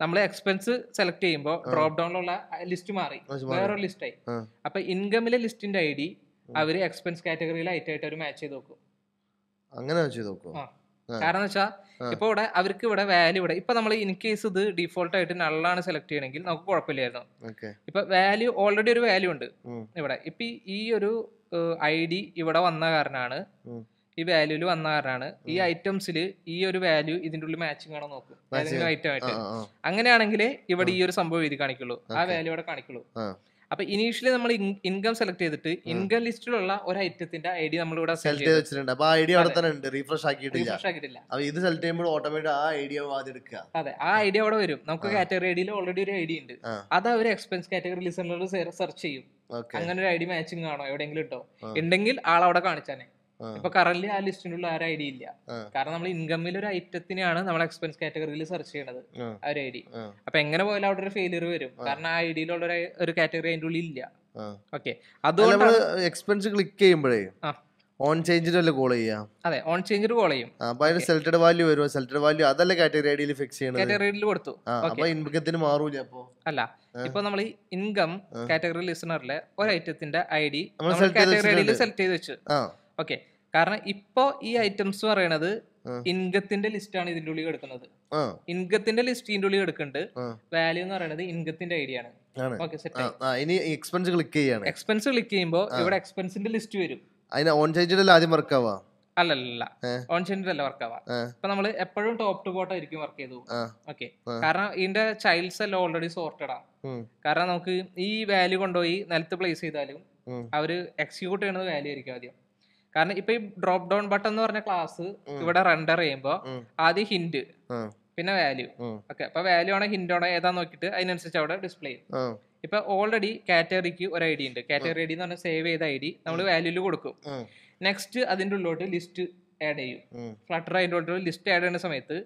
നമ്മൾ എക്സ്പെൻസ് സെലക്ട് ചെയ്യുമ്പോൾ ഡ്രോപ്പ് ഡൗണിലുള്ള ലിസ്റ്റ് മാറി വേറൊരു ലിസ്റ്റായി അപ്പൊ ഇൻകമിലെ ലിസ്റ്റിന്റെ ഐ ഡി അവര് എക്സ്പെൻസ് കാറ്റഗറിയിൽ ഐറ്റമായിട്ട് അവർ മാച്ച് ചെയ്ത് നോക്കും അങ്ങനെ കാരണം വെച്ചാ ഇപ്പൊ ഇവിടെ അവർക്ക് ഇവിടെ വാല്യൂ ഇവിടെ ഇപ്പൊ നമ്മൾ ഇൻ കേസ് ഇത് ഡിഫോൾട്ട് ആയിട്ട് നള്ളാണ് സെലക്ട് ചെയ്യണമെങ്കിൽ നമുക്ക് കുഴപ്പമില്ലായിരുന്നു ഇപ്പൊ വാല്യൂ ഓൾറെഡി ഒരു വാല്യൂ ഉണ്ട് ഇവിടെ ഇപ്പൊ ഈ ഒരു ഐ ഡി ഇവിടെ വന്ന കാരണമാണ് ഈ വാല്യൂല് വന്ന കാരണമാണ് ഈ ഐറ്റംസിൽ ഈ ഒരു വാല്യൂ ഇതിന്റെ ഉള്ളിൽ മാച്ചിങ് ആണോ നോക്കും ഐറ്റം ആയിട്ട് അങ്ങനെയാണെങ്കിൽ ഇവിടെ ഈ ഒരു സംഭവം ഇത് കാണിക്കുള്ളൂ ആ വാല്യൂ ഇവിടെ കാണിക്കുള്ളൂ അപ്പൊ ഇനീഷ്യലി നമ്മൾ ഇൻകം സെലക്ട് ചെയ്തിട്ട് ഇൻകം ലിസ്റ്റിലുള്ള ഒരു ഐറ്റത്തിന്റെ ഐ ഡി നമ്മൾ ഇവിടെ സെലക്ട് ചെയ്തിട്ടുണ്ട് അപ്പൊ ഐ ഡി അവിടെ തന്നെ ഉണ്ട് റീഫ്രഷ് ആക്കിയിട്ടില്ല ഇത് സെലക്ട് ചെയ്യുമ്പോൾ ഓട്ടോമാറ്റിക് ആ ഐഡിയ ആദ്യം എടുക്കുക അതെ ആ ഐഡിയ അവിടെ വരും നമുക്ക് കാറ്റഗറി ഐഡിയിൽ ഓൾറെഡി ഒരു ഐഡി ഉണ്ട് അത് അവർ എക്സ്പെൻസ് കാറ്റഗറി ലിസ്റ്റിലുള്ള സെർച്ച് ചെയ്യും അങ്ങനെ ഒരു ഐഡി മാച്ചിങ് ആണോ എവിടെയെങ്കിലും ഉണ്ടോ ഉണ്ടെങ്കിൽ ആളവിടെ അവിടെ ഇപ്പൊ കറന്റ് ആ ലിസ്റ്റിൻ്റെ ഉള്ള ഒരു ഐഡി ഇല്ല കാരണം നമ്മൾ ഇൻകമ്മിൽ ഒരു ഐറ്റത്തിനെയാണ് നമ്മൾ എക്സ്പെൻസ് കാറ്റഗറിയിൽ സെർച്ച് ചെയ്യണത് ആ ഒരു ഐഡി അപ്പൊ എങ്ങനെ പോയാലും അവിടെ ഒരു ഫെയിലിയർ വരും കാരണം ആ ഐഡിയിലുള്ള ഒരു കാറ്റഗറി അതിന്റെ ഉള്ളിൽ ഇല്ല ഓക്കെ അതുകൊണ്ട് എക്സ്പെൻസ് ക്ലിക്ക് ചെയ്യുമ്പോഴേ ഓൺ ചേഞ്ചിനല്ലേ കോൾ ചെയ്യാം അതെ ഓൺ ചേഞ്ചർ കോൾ ചെയ്യും അപ്പൊ അതിന് സെലക്ടഡ് വാല്യൂ വരുമോ സെലക്ടഡ് വാല്യൂ അതല്ല കാറ്റഗറി ഐഡിയിൽ ഫിക്സ് ചെയ്യണം കാറ്റഗറി ഐഡിയിൽ കൊടുത്തു അപ്പൊ ഇൻകത്തിന് മാറൂല അപ്പൊ അല്ല ഇപ്പൊ നമ്മൾ ഇൻകം കാറ്റഗറി ലിസണറിലെ ഒരു ഐറ്റത്തിന്റെ ഐഡി നമ്മൾ കാറ്റഗറി ഐഡിയിൽ സെലക്ട് ചെയ്ത് വെച്ചു ഓക്കെ കാരണം ഇപ്പോ ഈ ഐറ്റംസ് പറയണത് ഇൻകത്തിന്റെ ലിസ്റ്റാണ് ഇതിന്റെ ഉള്ളിൽ എടുക്കുന്നത് ഇൻകത്തിന്റെ ലിസ്റ്റ് ഇതിന്റെ ഉള്ളിൽ എടുക്കുന്നുണ്ട് വാല്യൂ എന്ന് പറയുന്നത് ഇൻകത്തിന്റെ ഐഡിയ ആണ് ഇനി എക്സ്പെൻസ് ക്ലിക്ക് ചെയ്യാണ് എക്സ്പെൻസ് ക്ലിക്ക് ചെയ്യുമ്പോൾ ഇവിടെ എക്സ്പെൻസിന്റെ ലിസ്റ്റ് വരും അതിന് ഓൺ ചേഞ്ചിൽ ആദ്യം വർക്ക് ആവാ അല്ലല്ല ഓൺ ചേഞ്ചിൽ അല്ല വർക്ക് ആവാ ഇപ്പൊ നമ്മൾ എപ്പോഴും ടോപ്പ് ടു ബോട്ടം ആയിരിക്കും വർക്ക് ചെയ്തു ഓക്കെ കാരണം ഇതിന്റെ ചൈൽഡ്സ് എല്ലാം ഓൾറെഡി സോർട്ടഡ് ആണ് കാരണം നമുക്ക് ഈ വാല്യൂ കൊണ്ടുപോയി നിലത്ത് പ്ലേസ് ചെയ്താലും അവര് എക്സിക്യൂട്ട് ചെയ്യുന്നത് വാല്യൂ ആയിരിക്കും ആദ്യം കാരണം ഇപ്പൊ ഈ ഡ്രോപ്പ് ഡൗൺ ബട്ടൺ എന്ന് പറഞ്ഞ ക്ലാസ് ഇവിടെ റെൻഡർ ചെയ്യുമ്പോൾ ആദ്യം ഹിന്റ് പിന്നെ വാല്യൂ ഓക്കെ അപ്പൊ വാല്യൂ ആണോ ഹിന്റ് ആണോ ഏതാ നോക്കിട്ട് അതിനനുസരിച്ച് അവിടെ ഡിസ്പ്ലേ ചെയ്യും ഇപ്പൊ ഓൾറെഡി കാറ്റഗറിക്ക് ഒരു ഐ ഡി ഉണ്ട് കാറ്റഗറി ഐ ഡി എന്ന് പറഞ്ഞാൽ സേവ് ചെയ്ത ഐ ഡി നമ്മൾ വാല്യൂല് കൊടുക്കും നെക്സ്റ്റ് അതിന്റെ ഉള്ളിലോട്ട് ലിസ്റ്റ് ആഡ് ചെയ്യും ഫ്ലട്ടർ അതിന്റെ ഉള്ളിലോട്ട് ലിസ്റ്റ് ആഡ് ചെയ്യുന്ന സമയത്ത്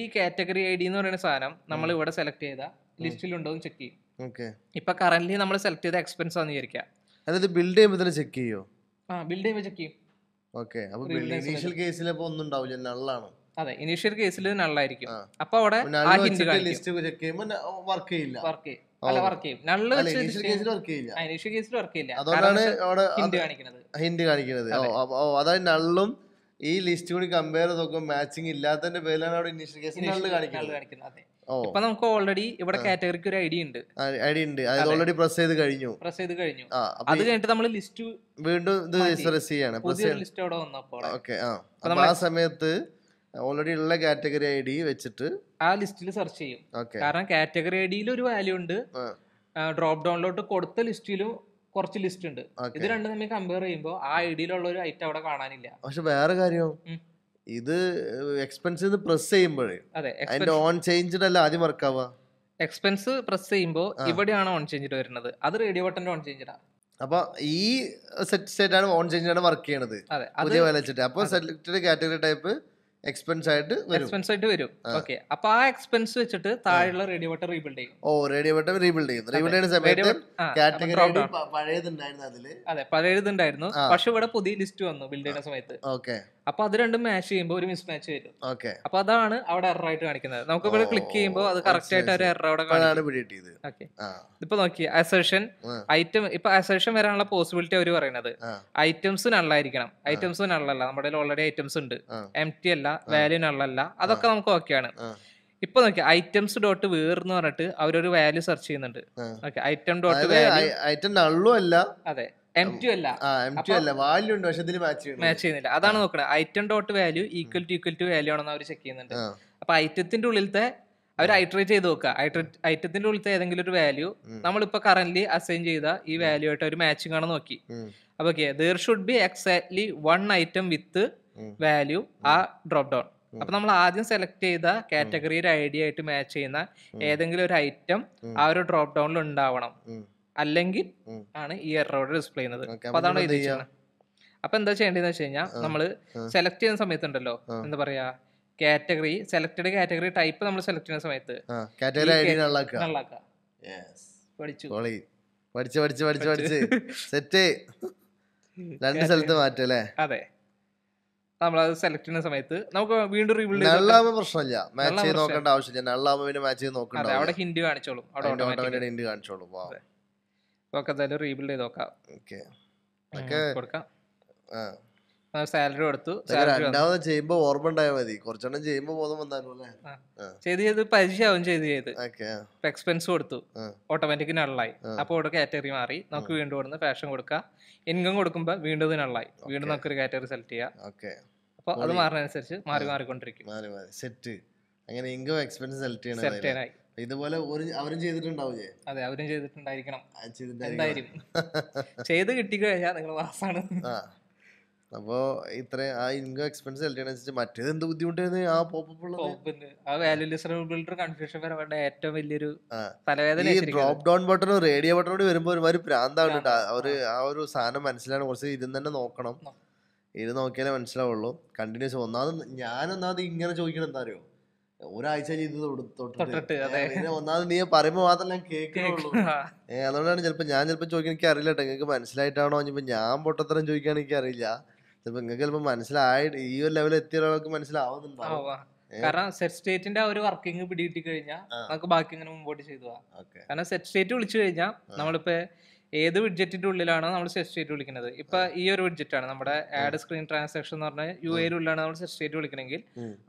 ഈ കാറ്റഗറി ഐ ഡി എന്ന് പറയുന്ന സാധനം നമ്മൾ ഇവിടെ സെലക്ട് ചെയ്ത ലിസ്റ്റിലുണ്ടോ എന്ന് ചെക്ക് ചെയ്യും ഇപ്പൊ കറന്റ് നമ്മൾ സെലക്ട് ചെയ്ത എക്സ്പെൻസ് ആണെന്ന് വിചാരിക്കാം അതായത് ബിൽഡ് ചെയ്യുമ്പോൾ തന്നെ ചെക്ക് ചെയ്യോ ആ ബിൽഡ് ചെയ്യുമ്പോൾ ചെക്ക് ചെയ്യും ഇനീഷ്യൽ കേസിൽ ഒന്നും ഉണ്ടാവില്ല നള്ളാണ് അതെ ഇനീഷ്യൽ കേസിൽ നള്ളായിരിക്കും അപ്പൊ അവിടെ ആ ഹിന്റ് ലിസ്റ്റ് ചെക്ക് ചെയ്യുമ്പോൾ വർക്ക് ചെയ്യില്ല അല്ല വർക്ക് ചെയ്യും ഇനീഷ്യൽ കേസിൽ വർക്ക് ചെയ്യില്ല ഇനീഷ്യൽ കേസിൽ വർക്ക് ചെയ്യില്ല അതുകൊണ്ടാണ് അവിടെ ഹിന്റ് കാണിക്കുന്നത് ഹിന്റ് അതായത് നള്ളും ഈ ലിസ്റ്റ് കൂടി കമ്പയർ ചെയ്ത് നോക്കുമ്പോൾ മാച്ചിങ് ഇല്ലാത്തതിന്റെ പേരിലാണ് അവിടെ ഇനീഷ്യൽ കേസിൽ നള്ള് കാണിക്കുന്നത് ഇപ്പൊ നമുക്ക് ഓൾറെഡി ഇവിടെ കാറ്റഗറിക്ക് ഒരു ഐഡിയ ഉണ്ട് ഐഡിയ ഉണ്ട് അത് ഓൾറെഡി പ്രസ് ചെയ്ത് കഴിഞ്ഞു പ്രസ് ചെയ്ത് കഴിഞ്ഞു അത് കഴിഞ്ഞിട്ട് നമ്മൾ ലിസ്റ്റ് വീണ്ടും ഇത് റിസർച്ച് ചെയ്യാണ് ലിസ്റ്റ് അവിടെ വന്നപ്പോൾ ഓക്കെ ആ സമയത്ത് ഓൾറെഡി ഉള്ള കാറ്റഗറി ഐ ഡി വെച്ചിട്ട് ആ ലിസ്റ്റിൽ സെർച്ച് ചെയ്യും കാരണം കാറ്റഗറി ഐ ഡിയിൽ ഒരു വാല്യൂ ഉണ്ട് ഡ്രോപ്പ് ഡൗണിലോട്ട് കൊടുത്ത ലിസ്റ്റിലും കുറച്ച് ലിസ്റ്റ് ഉണ്ട് ഇത് രണ്ടും നമ്മൾ കമ്പയർ ചെയ്യുമ്പോൾ ആ ഐഡിയിലുള്ള ഒരു ഐറ്റം അവിടെ കാണാനില്ല പക്ഷെ വേറെ കാര്യം ഇത് എക്സ്പെൻസ് പ്രസ് ചെയ്യുമ്പോഴേ അതെ ഓൺ ചേഞ്ച് അല്ല ആദ്യം വർക്കാവാ എക്സ്പെൻസ് പ്രസ് ചെയ്യുമ്പോൾ ഇവിടെയാണ് ഓൺ ചേഞ്ച് വരുന്നത് അത് റേഡിയോ ബട്ടന്റെ ഓൺ ചേഞ്ച് അപ്പൊ ഈ സെറ്റ് ആണ് ഓൺ ആണ് വർക്ക് ചെയ്യണത് അപ്പൊ സെലക്ടഡ് കാറ്റഗറി ടൈപ്പ് എക്സ്പെൻസ് ആയിട്ട് എക്സ്പെൻസ് ആയിട്ട് വരും ഓക്കെ അപ്പൊ ആ എക്സ്പെൻസ് വെച്ചിട്ട് താഴെയുള്ള റേഡിയോ ബട്ടൺ റീബിൽഡ് ചെയ്യും ഓ റേഡിയോ ബട്ടൺ റീബിൽഡ് ചെയ്യും റീബിൽഡ് ചെയ്യുന്ന സമയത്ത് കാറ്റഗറി പഴയതുണ്ടായിരുന്നു അതില് അതെ പഴയതുണ്ടായിരുന്നു പക്ഷെ ഇവിടെ പുതിയ ലിസ്റ്റ് വന്നു ബിൽഡ് ചെയ്യുന്ന സമയത്ത് ഓക്കെ അപ്പൊ അത് രണ്ടും മാച്ച് ചെയ്യുമ്പോൾ ഒരു മിസ് മാച്ച് വരും അപ്പൊ അതാണ് അവിടെ എറർ ആയിട്ട് കാണിക്കുന്നത് നമുക്ക് ഇവിടെ ക്ലിക്ക് oh, ചെയ്യുമ്പോൾ അത് കറക്റ്റ് ആയിട്ട് ഒരു എറർ അവിടെ ഓക്കെ ഇപ്പൊ നോക്കി അസേഷൻ ഐറ്റം ഇപ്പൊ അസേഷൻ വരാനുള്ള പോസിബിലിറ്റി അവർ പറയുന്നത് ഐറ്റംസ് നല്ലായിരിക്കണം ഐറ്റംസ് നല്ലല്ല നമ്മുടെ ഓൾറെഡി ഐറ്റംസ് ഉണ്ട് എം ടി അല്ല വാല്യൂ നല്ലല്ല അതൊക്കെ നമുക്ക് ഓക്കെയാണ് ഇപ്പൊ നോക്കി ഐറ്റംസ് ഡോട്ട് വേർന്ന് പറഞ്ഞിട്ട് അവരൊരു വാല്യൂ സെർച്ച് ചെയ്യുന്നുണ്ട് ഐറ്റം ഡോട്ട് ഐറ്റം അല്ല അതെ എം ടു അല്ല വാല്യൂ ഉണ്ട് പക്ഷെ മാച്ച് മാച്ച് ചെയ്യുന്നില്ല അതാണ് നോക്കണത് item dot value equal to equal to value ആണെന്ന് അവർ ചെക്ക് ചെയ്യുന്നുണ്ട് അപ്പൊ ഐറ്റത്തിന്റെ ഉള്ളിലത്തെ അവർ ഐട്രേറ്റ് ചെയ്ത് നോക്കുക ഐറ്റത്തിന്റെ ഉള്ളിലത്തെ ഏതെങ്കിലും ഒരു വാല്യൂ നമ്മളിപ്പോ കറന്റ് അസൈൻ ചെയ്ത ഈ വാല്യൂ ആയിട്ട് ഒരു മാച്ചിങ് ആണ് നോക്കി അപ്പൊ there should be exactly one item with value ആ ഡ്രോപ്പ് ഡൗൺ അപ്പൊ നമ്മൾ ആദ്യം സെലക്ട് ചെയ്ത കാറ്റഗറിയുടെ ഐഡിയ ആയിട്ട് മാച്ച് ചെയ്യുന്ന ഏതെങ്കിലും ഒരു ഐറ്റം ആ ഒരു ഡ്രോപ്പ് ഡൗണിൽ ഉണ്ടാവണം അല്ലെങ്കിൽ ആണ് ഈ എറോടെ ഡിസ്പ്ലേ ചെയ്യുന്നത് അപ്പൊ അതാണ് ഇത് അപ്പൊ എന്താ ചെയ്യേണ്ടതെന്ന് വെച്ച് കഴിഞ്ഞാൽ നമ്മൾ സെലക്ട് ചെയ്യുന്ന സമയത്തുണ്ടല്ലോ എന്താ പറയാ കാറ്റഗറി സെലക്ടഡ് കാറ്റഗറി ടൈപ്പ് നമ്മൾ സെലക്ട് ചെയ്യുന്ന സമയത്ത് പഠിച്ചു പഠിച്ച് പഠിച്ച് പഠിച്ച് പഠിച്ച് സെറ്റ് രണ്ട് സ്ഥലത്ത് മാറ്റല്ലേ അതെ നമ്മളത് സെലക്ട് ചെയ്യുന്ന സമയത്ത് നമുക്ക് വീണ്ടും റീബിൽഡ് നല്ലാകുമ്പോൾ പ്രശ്നമില്ല മാച്ച് ചെയ്ത് നോക്കേണ്ട ആവശ്യമില്ല നല്ലാകുമ്പോൾ പിന്നെ മാച്ച് ചെയ്ത് നോക്കണ്ട അവിടെ ഹിന്ദി കാണിച്ചോളും അവിടെ ഹിന്ദി കാണിച്ചോളും നമുക്ക് എന്തായാലും റീബിൽഡ് ചെയ്ത് നോക്കാം കൊടുക്കാം സാലറി കൊടുത്തു രണ്ടാമത് ചെയ്യുമ്പോ ഓർമ്മ ഉണ്ടായാൽ മതി കുറച്ചെണ്ണം ചെയ്യുമ്പോ ബോധം വന്നാലും അല്ലേ ചെയ്ത് ചെയ്ത് പരിചയമാവും ചെയ്ത് ചെയ്ത് എക്സ്പെൻസ് കൊടുത്തു ഓട്ടോമാറ്റിക് നള്ളായി അപ്പോൾ ഇവിടെ കാറ്റഗറി മാറി നമുക്ക് വീണ്ടും കൊടുന്ന് ഫാഷൻ കൊടുക്കാം ഇൻകം കൊടുക്കുമ്പോൾ വീണ്ടും നള്ളായി വീണ്ടും നമുക്കൊരു കാറ്റഗറി സെലക്ട് ചെയ്യാം അപ്പോൾ അത് മാറുന്നതനുസരിച്ച് മാറി മാറിക്കൊണ്ടിരിക്കും സെറ്റ് അങ്ങനെ ഇൻകം എക്സ്പെൻസ് സെലക്ട് ചെയ്യണം സെലക്ട് ചെയ്യാനായി ഇതുപോലെ അവരും ചെയ്തിട്ടുണ്ടാവില്ലേ അതെ അവരും ചെയ്തിട്ടുണ്ടായിരിക്കണം ചെയ്ത് കിട്ടിക്കഴിഞ്ഞാൽ നിങ്ങൾ വാസാണ് അപ്പോൾ ഇത്ര ആ ഇൻകം എക്സ്പെൻസ് ചെല്ലണനുസരിച്ച് മറ്റേത് എന്ത് ബുദ്ധിമുട്ടായിരുന്നു ആ പോപ്പ് ആ വാല്യൂലെസ് ബിൽഡർ കൺഫ്യൂഷൻ വരവേണ്ട ഏറ്റവും വലിയൊരു തലവേദന ഈ ഡ്രോപ്പ് ഡൗൺ ബട്ടണും റേഡിയോ ബട്ടണും വരുമ്പോ ഒരുമാതിരി പ്രാന്താണ് അവര് ആ ഒരു സാധനം മനസ്സിലാണ് കുറച്ച് ഇരുന്ന് തന്നെ നോക്കണം ഇത് നോക്കിയാലേ മനസ്സിലാവുള്ളൂ കണ്ടിന്യൂസ് ഒന്നാമത് ഞാൻ ഒന്നാമത് ഇങ്ങനെ ചോദിക്കണം എന്താ അറിയോ ഒരാഴ്ച ചെയ്ത് തൊട്ടിട്ട് ഒന്നാമത് നീ പറയുമ്പോ മാത്രം ഞാൻ കേൾക്കുന്നുള്ളൂ ഏഹ് അതുകൊണ്ടാണ് ചിലപ്പോ ഞാൻ ചിലപ്പോ ചോദിക്കാൻ എനിക്ക് അറിയില്ല കേട്ടോ നിങ്ങൾക്ക് മനസ്സിലായിട്ടാണോ ഇനിയിപ്പോ ഞാൻ പൊട്ടത്തരം ചോദിക്കാൻ എനിക്ക് അറിയില്ല ചിലപ്പോ നിങ്ങൾക്ക് ചിലപ്പോ മനസ്സിലായി ഈ ഒരു ലെവലിൽ എത്തിയ ഒരാൾക്ക് മനസ്സിലാവുന്നുണ്ടാവും കാരണം സെറ്റ് സ്റ്റേറ്റിന്റെ ആ ഒരു വർക്കിംഗ് പിടികിട്ടി കഴിഞ്ഞാൽ നമുക്ക് ബാക്കി ഇങ്ങനെ മുമ്പോട്ട് ചെയ്തു പോവാം കാരണം സെറ്റ് സ്റ്റേറ്റ് വിളിച്ചു കഴിഞ്ഞാൽ നമ്മളിപ്പോ ഏത് വിഡ്ജറ്റിന്റെ ഉള്ളിലാണോ നമ്മൾ സെർച്ച് ചെയ്തിട്ട് വിളിക്കുന്നത് ഇപ്പൊ ഈ ഒരു വിഡ്ജറ്റ് ആണ് നമ്മുടെ ആഡ് സ്ക്രീൻ ട്രാൻസാക്ഷൻ എന്ന് പറഞ്ഞ യു ഉള്ളാണ് നമ്മൾ സെർച്ച് ചെയ്ത് വിളിക്കണമെങ്കിൽ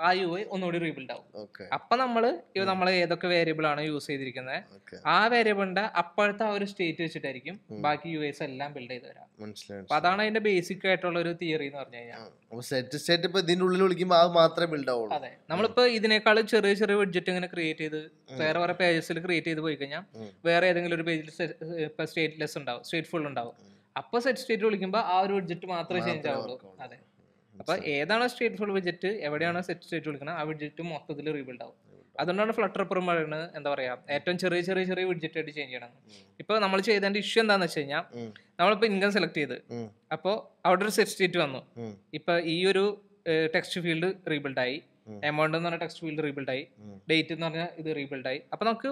ആ യു ഐ ഒന്നുകൂടി റീബിൽഡ് ആവും അപ്പൊ നമ്മൾ നമ്മൾ ഏതൊക്കെ വേരിയബിൾ ആണ് യൂസ് ചെയ്തിരിക്കുന്നത് ആ വേരിയബിളിന്റെ അപ്പോഴത്തെ ആ ഒരു സ്റ്റേറ്റ് വെച്ചിട്ടായിരിക്കും ബാക്കി യു എസ് എല്ലാം ബിൽഡ് ചെയ്ത് വരാം അപ്പൊ അതാണ് അതിന്റെ ബേസിക് ആയിട്ടുള്ള ഒരു തിയറി എന്ന് പറഞ്ഞു കഴിഞ്ഞാൽ അതെ നമ്മളിപ്പോ ഇതിനേക്കാൾ ചെറിയ ചെറിയ വിഡ്ജറ്റ് ഇങ്ങനെ ക്രിയേറ്റ് ചെയ്ത് വേറെ വേറെ പേജസിൽ ക്രിയേറ്റ് ചെയ്ത് പോയി കഴിഞ്ഞാൽ വേറെ ഏതെങ്കിലും ഒരു പേജിൽ ഇപ്പൊ ഡിഷസ് ഉണ്ടാവും സ്ട്രീറ്റ് ഫുഡ് ഉണ്ടാവും അപ്പൊ സെറ്റ് സ്ട്രീറ്റ് വിളിക്കുമ്പോൾ ആ ഒരു വിഡ്ജറ്റ് മാത്രമേ ചേഞ്ച് ആവുള്ളൂ അതെ അപ്പൊ ഏതാണോ സ്ട്രീറ്റ് ഫുൾ വിഡ്ജറ്റ് എവിടെയാണോ സെറ്റ് സ്ട്രീറ്റ് വിളിക്കണം ആ വിഡ്ജറ്റ് മൊത്തത്തിൽ റീബിൽഡ് ആവും അതുകൊണ്ടാണ് ഫ്ലട്ടർ എപ്പോഴും പറയുന്നത് എന്താ പറയാ ഏറ്റവും ചെറിയ ചെറിയ ചെറിയ വിഡ്ജറ്റ് ആയിട്ട് ചേഞ്ച് ചെയ്യണം ഇപ്പൊ നമ്മൾ ചെയ്തതിന്റെ ഇഷ്യൂ എന്താന്ന് വെച്ച് കഴിഞ്ഞാൽ നമ്മളിപ്പോ ഇൻകം സെലക്ട് ചെയ്ത് അപ്പോൾ അവിടെ ഒരു സെറ്റ് സ്റ്റേറ്റ് വന്നു ഇപ്പൊ ഈ ഒരു ടെക്സ്റ്റ് ഫീൽഡ് റീബിൽഡ് ആയി എമൗണ്ട് എന്ന് പറഞ്ഞ ടെക്സ്റ്റ് ഫീൽഡ് റീബിൽഡ് ആയി ഡേറ്റ് എന്ന് പറഞ്ഞാൽ ഇത് റീബിൽഡ് ആയി അപ്പൊ നമുക്ക്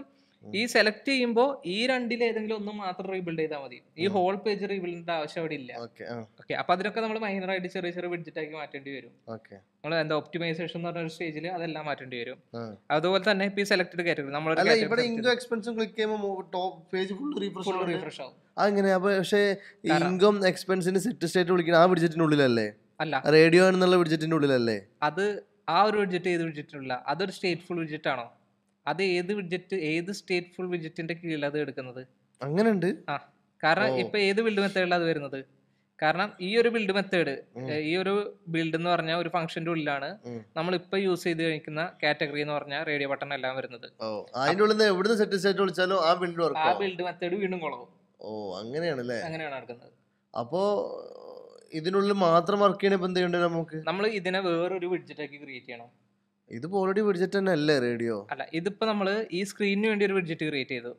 ഈ സെലക്ട് ചെയ്യുമ്പോൾ ഈ രണ്ടിൽ ഏതെങ്കിലും ഒന്ന് മാത്രം റീബിൽഡ് ചെയ്താൽ മതി ഈ ഹോൾ പേജ് റീബിൽഡിന്റെ ആവശ്യം അവിടെ ഇല്ല ഓക്കെ അപ്പൊ അതിനൊക്കെ നമ്മൾ മൈനറായിട്ട് ചെറിയ ചെറിയ ബഡ്ജറ്റ് ആക്കി മാറ്റേണ്ടി വരും നമ്മൾ എന്താ ഒപ്റ്റിമൈസേഷൻ എന്ന് പറഞ്ഞ ഒരു സ്റ്റേജിൽ അതെല്ലാം മാറ്റേണ്ടി വരും അതുപോലെ തന്നെ ഇപ്പൊ ഈ സെലക്ടഡ് കാറ്റഗറി നമ്മൾ ഇവിടെ ഇൻകം എക്സ്പെൻസും ക്ലിക്ക് ചെയ്യുമ്പോൾ top page full refresh refresh ആവും അങ്ങനെ അപ്പൊ പക്ഷേ ഇൻകം എക്സ്പെൻസിന് സെറ്റ് സ്റ്റേറ്റ് വിളിക്കണം ആ ബഡ്ജറ്റിന്റെ ഉള്ളിലല്ലേ അല്ല റേഡിയോ എന്നുള്ള ബഡ്ജറ്റിന്റെ ഉള്ളിലല്ലേ അത് ആ ഒരു ബഡ്ജറ്റ് ഏത് ബഡ്ജറ്റിനുള്ള അതൊരു സ്റ്റേറ്റ്ഫുൾ ബഡ്ജറ്റ് ആണോ അത് ഏത് വിഡ്ജറ്റ് ഏത് സ്റ്റേറ്റ് ഫുൾ വിഡ്ജറ്റിന്റെ കീഴിൽ അത് എടുക്കുന്നത് അങ്ങനെയുണ്ട് ആ കാരണം ഇപ്പൊ ഏത് ബിൽഡ് മെത്തേഡിലാണ് അത് വരുന്നത് കാരണം ഈ ഒരു ബിൽഡ് മെത്തേഡ് ഈ ഒരു ബിൽഡ് എന്ന് പറഞ്ഞ ഒരു ഫംഗ്ഷന്റെ ഉള്ളിലാണ് നമ്മൾ ഇപ്പൊ യൂസ് ചെയ്ത് കഴിക്കുന്ന കാറ്റഗറി എന്ന് പറഞ്ഞ റേഡിയോ ബട്ടൺ എല്ലാം വരുന്നത് അതിന്റെ ഉള്ളിൽ സെറ്റ് സെറ്റ് വിളിച്ചാലും ആ ബിൽഡ് ആ ബിൽഡ് മെത്തേഡ് വീണ്ടും കൊള്ളും ഓ അങ്ങനെയാണല്ലേ അങ്ങനെയാണ് നടക്കുന്നത് അപ്പോ ഇതിനുള്ളിൽ മാത്രം വർക്ക് ചെയ്യണ നമുക്ക് നമ്മൾ ഇതിനെ വേറൊരു വിഡ്ജറ്റാക്കി ക്രിയേറ്റ് ചെയ്യണം ഇതിപ്പോ ഓൾറെഡി വിഡ്ജറ്റ് തന്നെ അല്ലേ റേഡിയോ അല്ല ഇതിപ്പോ നമ്മള് ഈ സ്ക്രീനിന് വേണ്ടി ഒരു വിഡ്ജറ്റ് ക്രിയേറ്റ് ചെയ്തു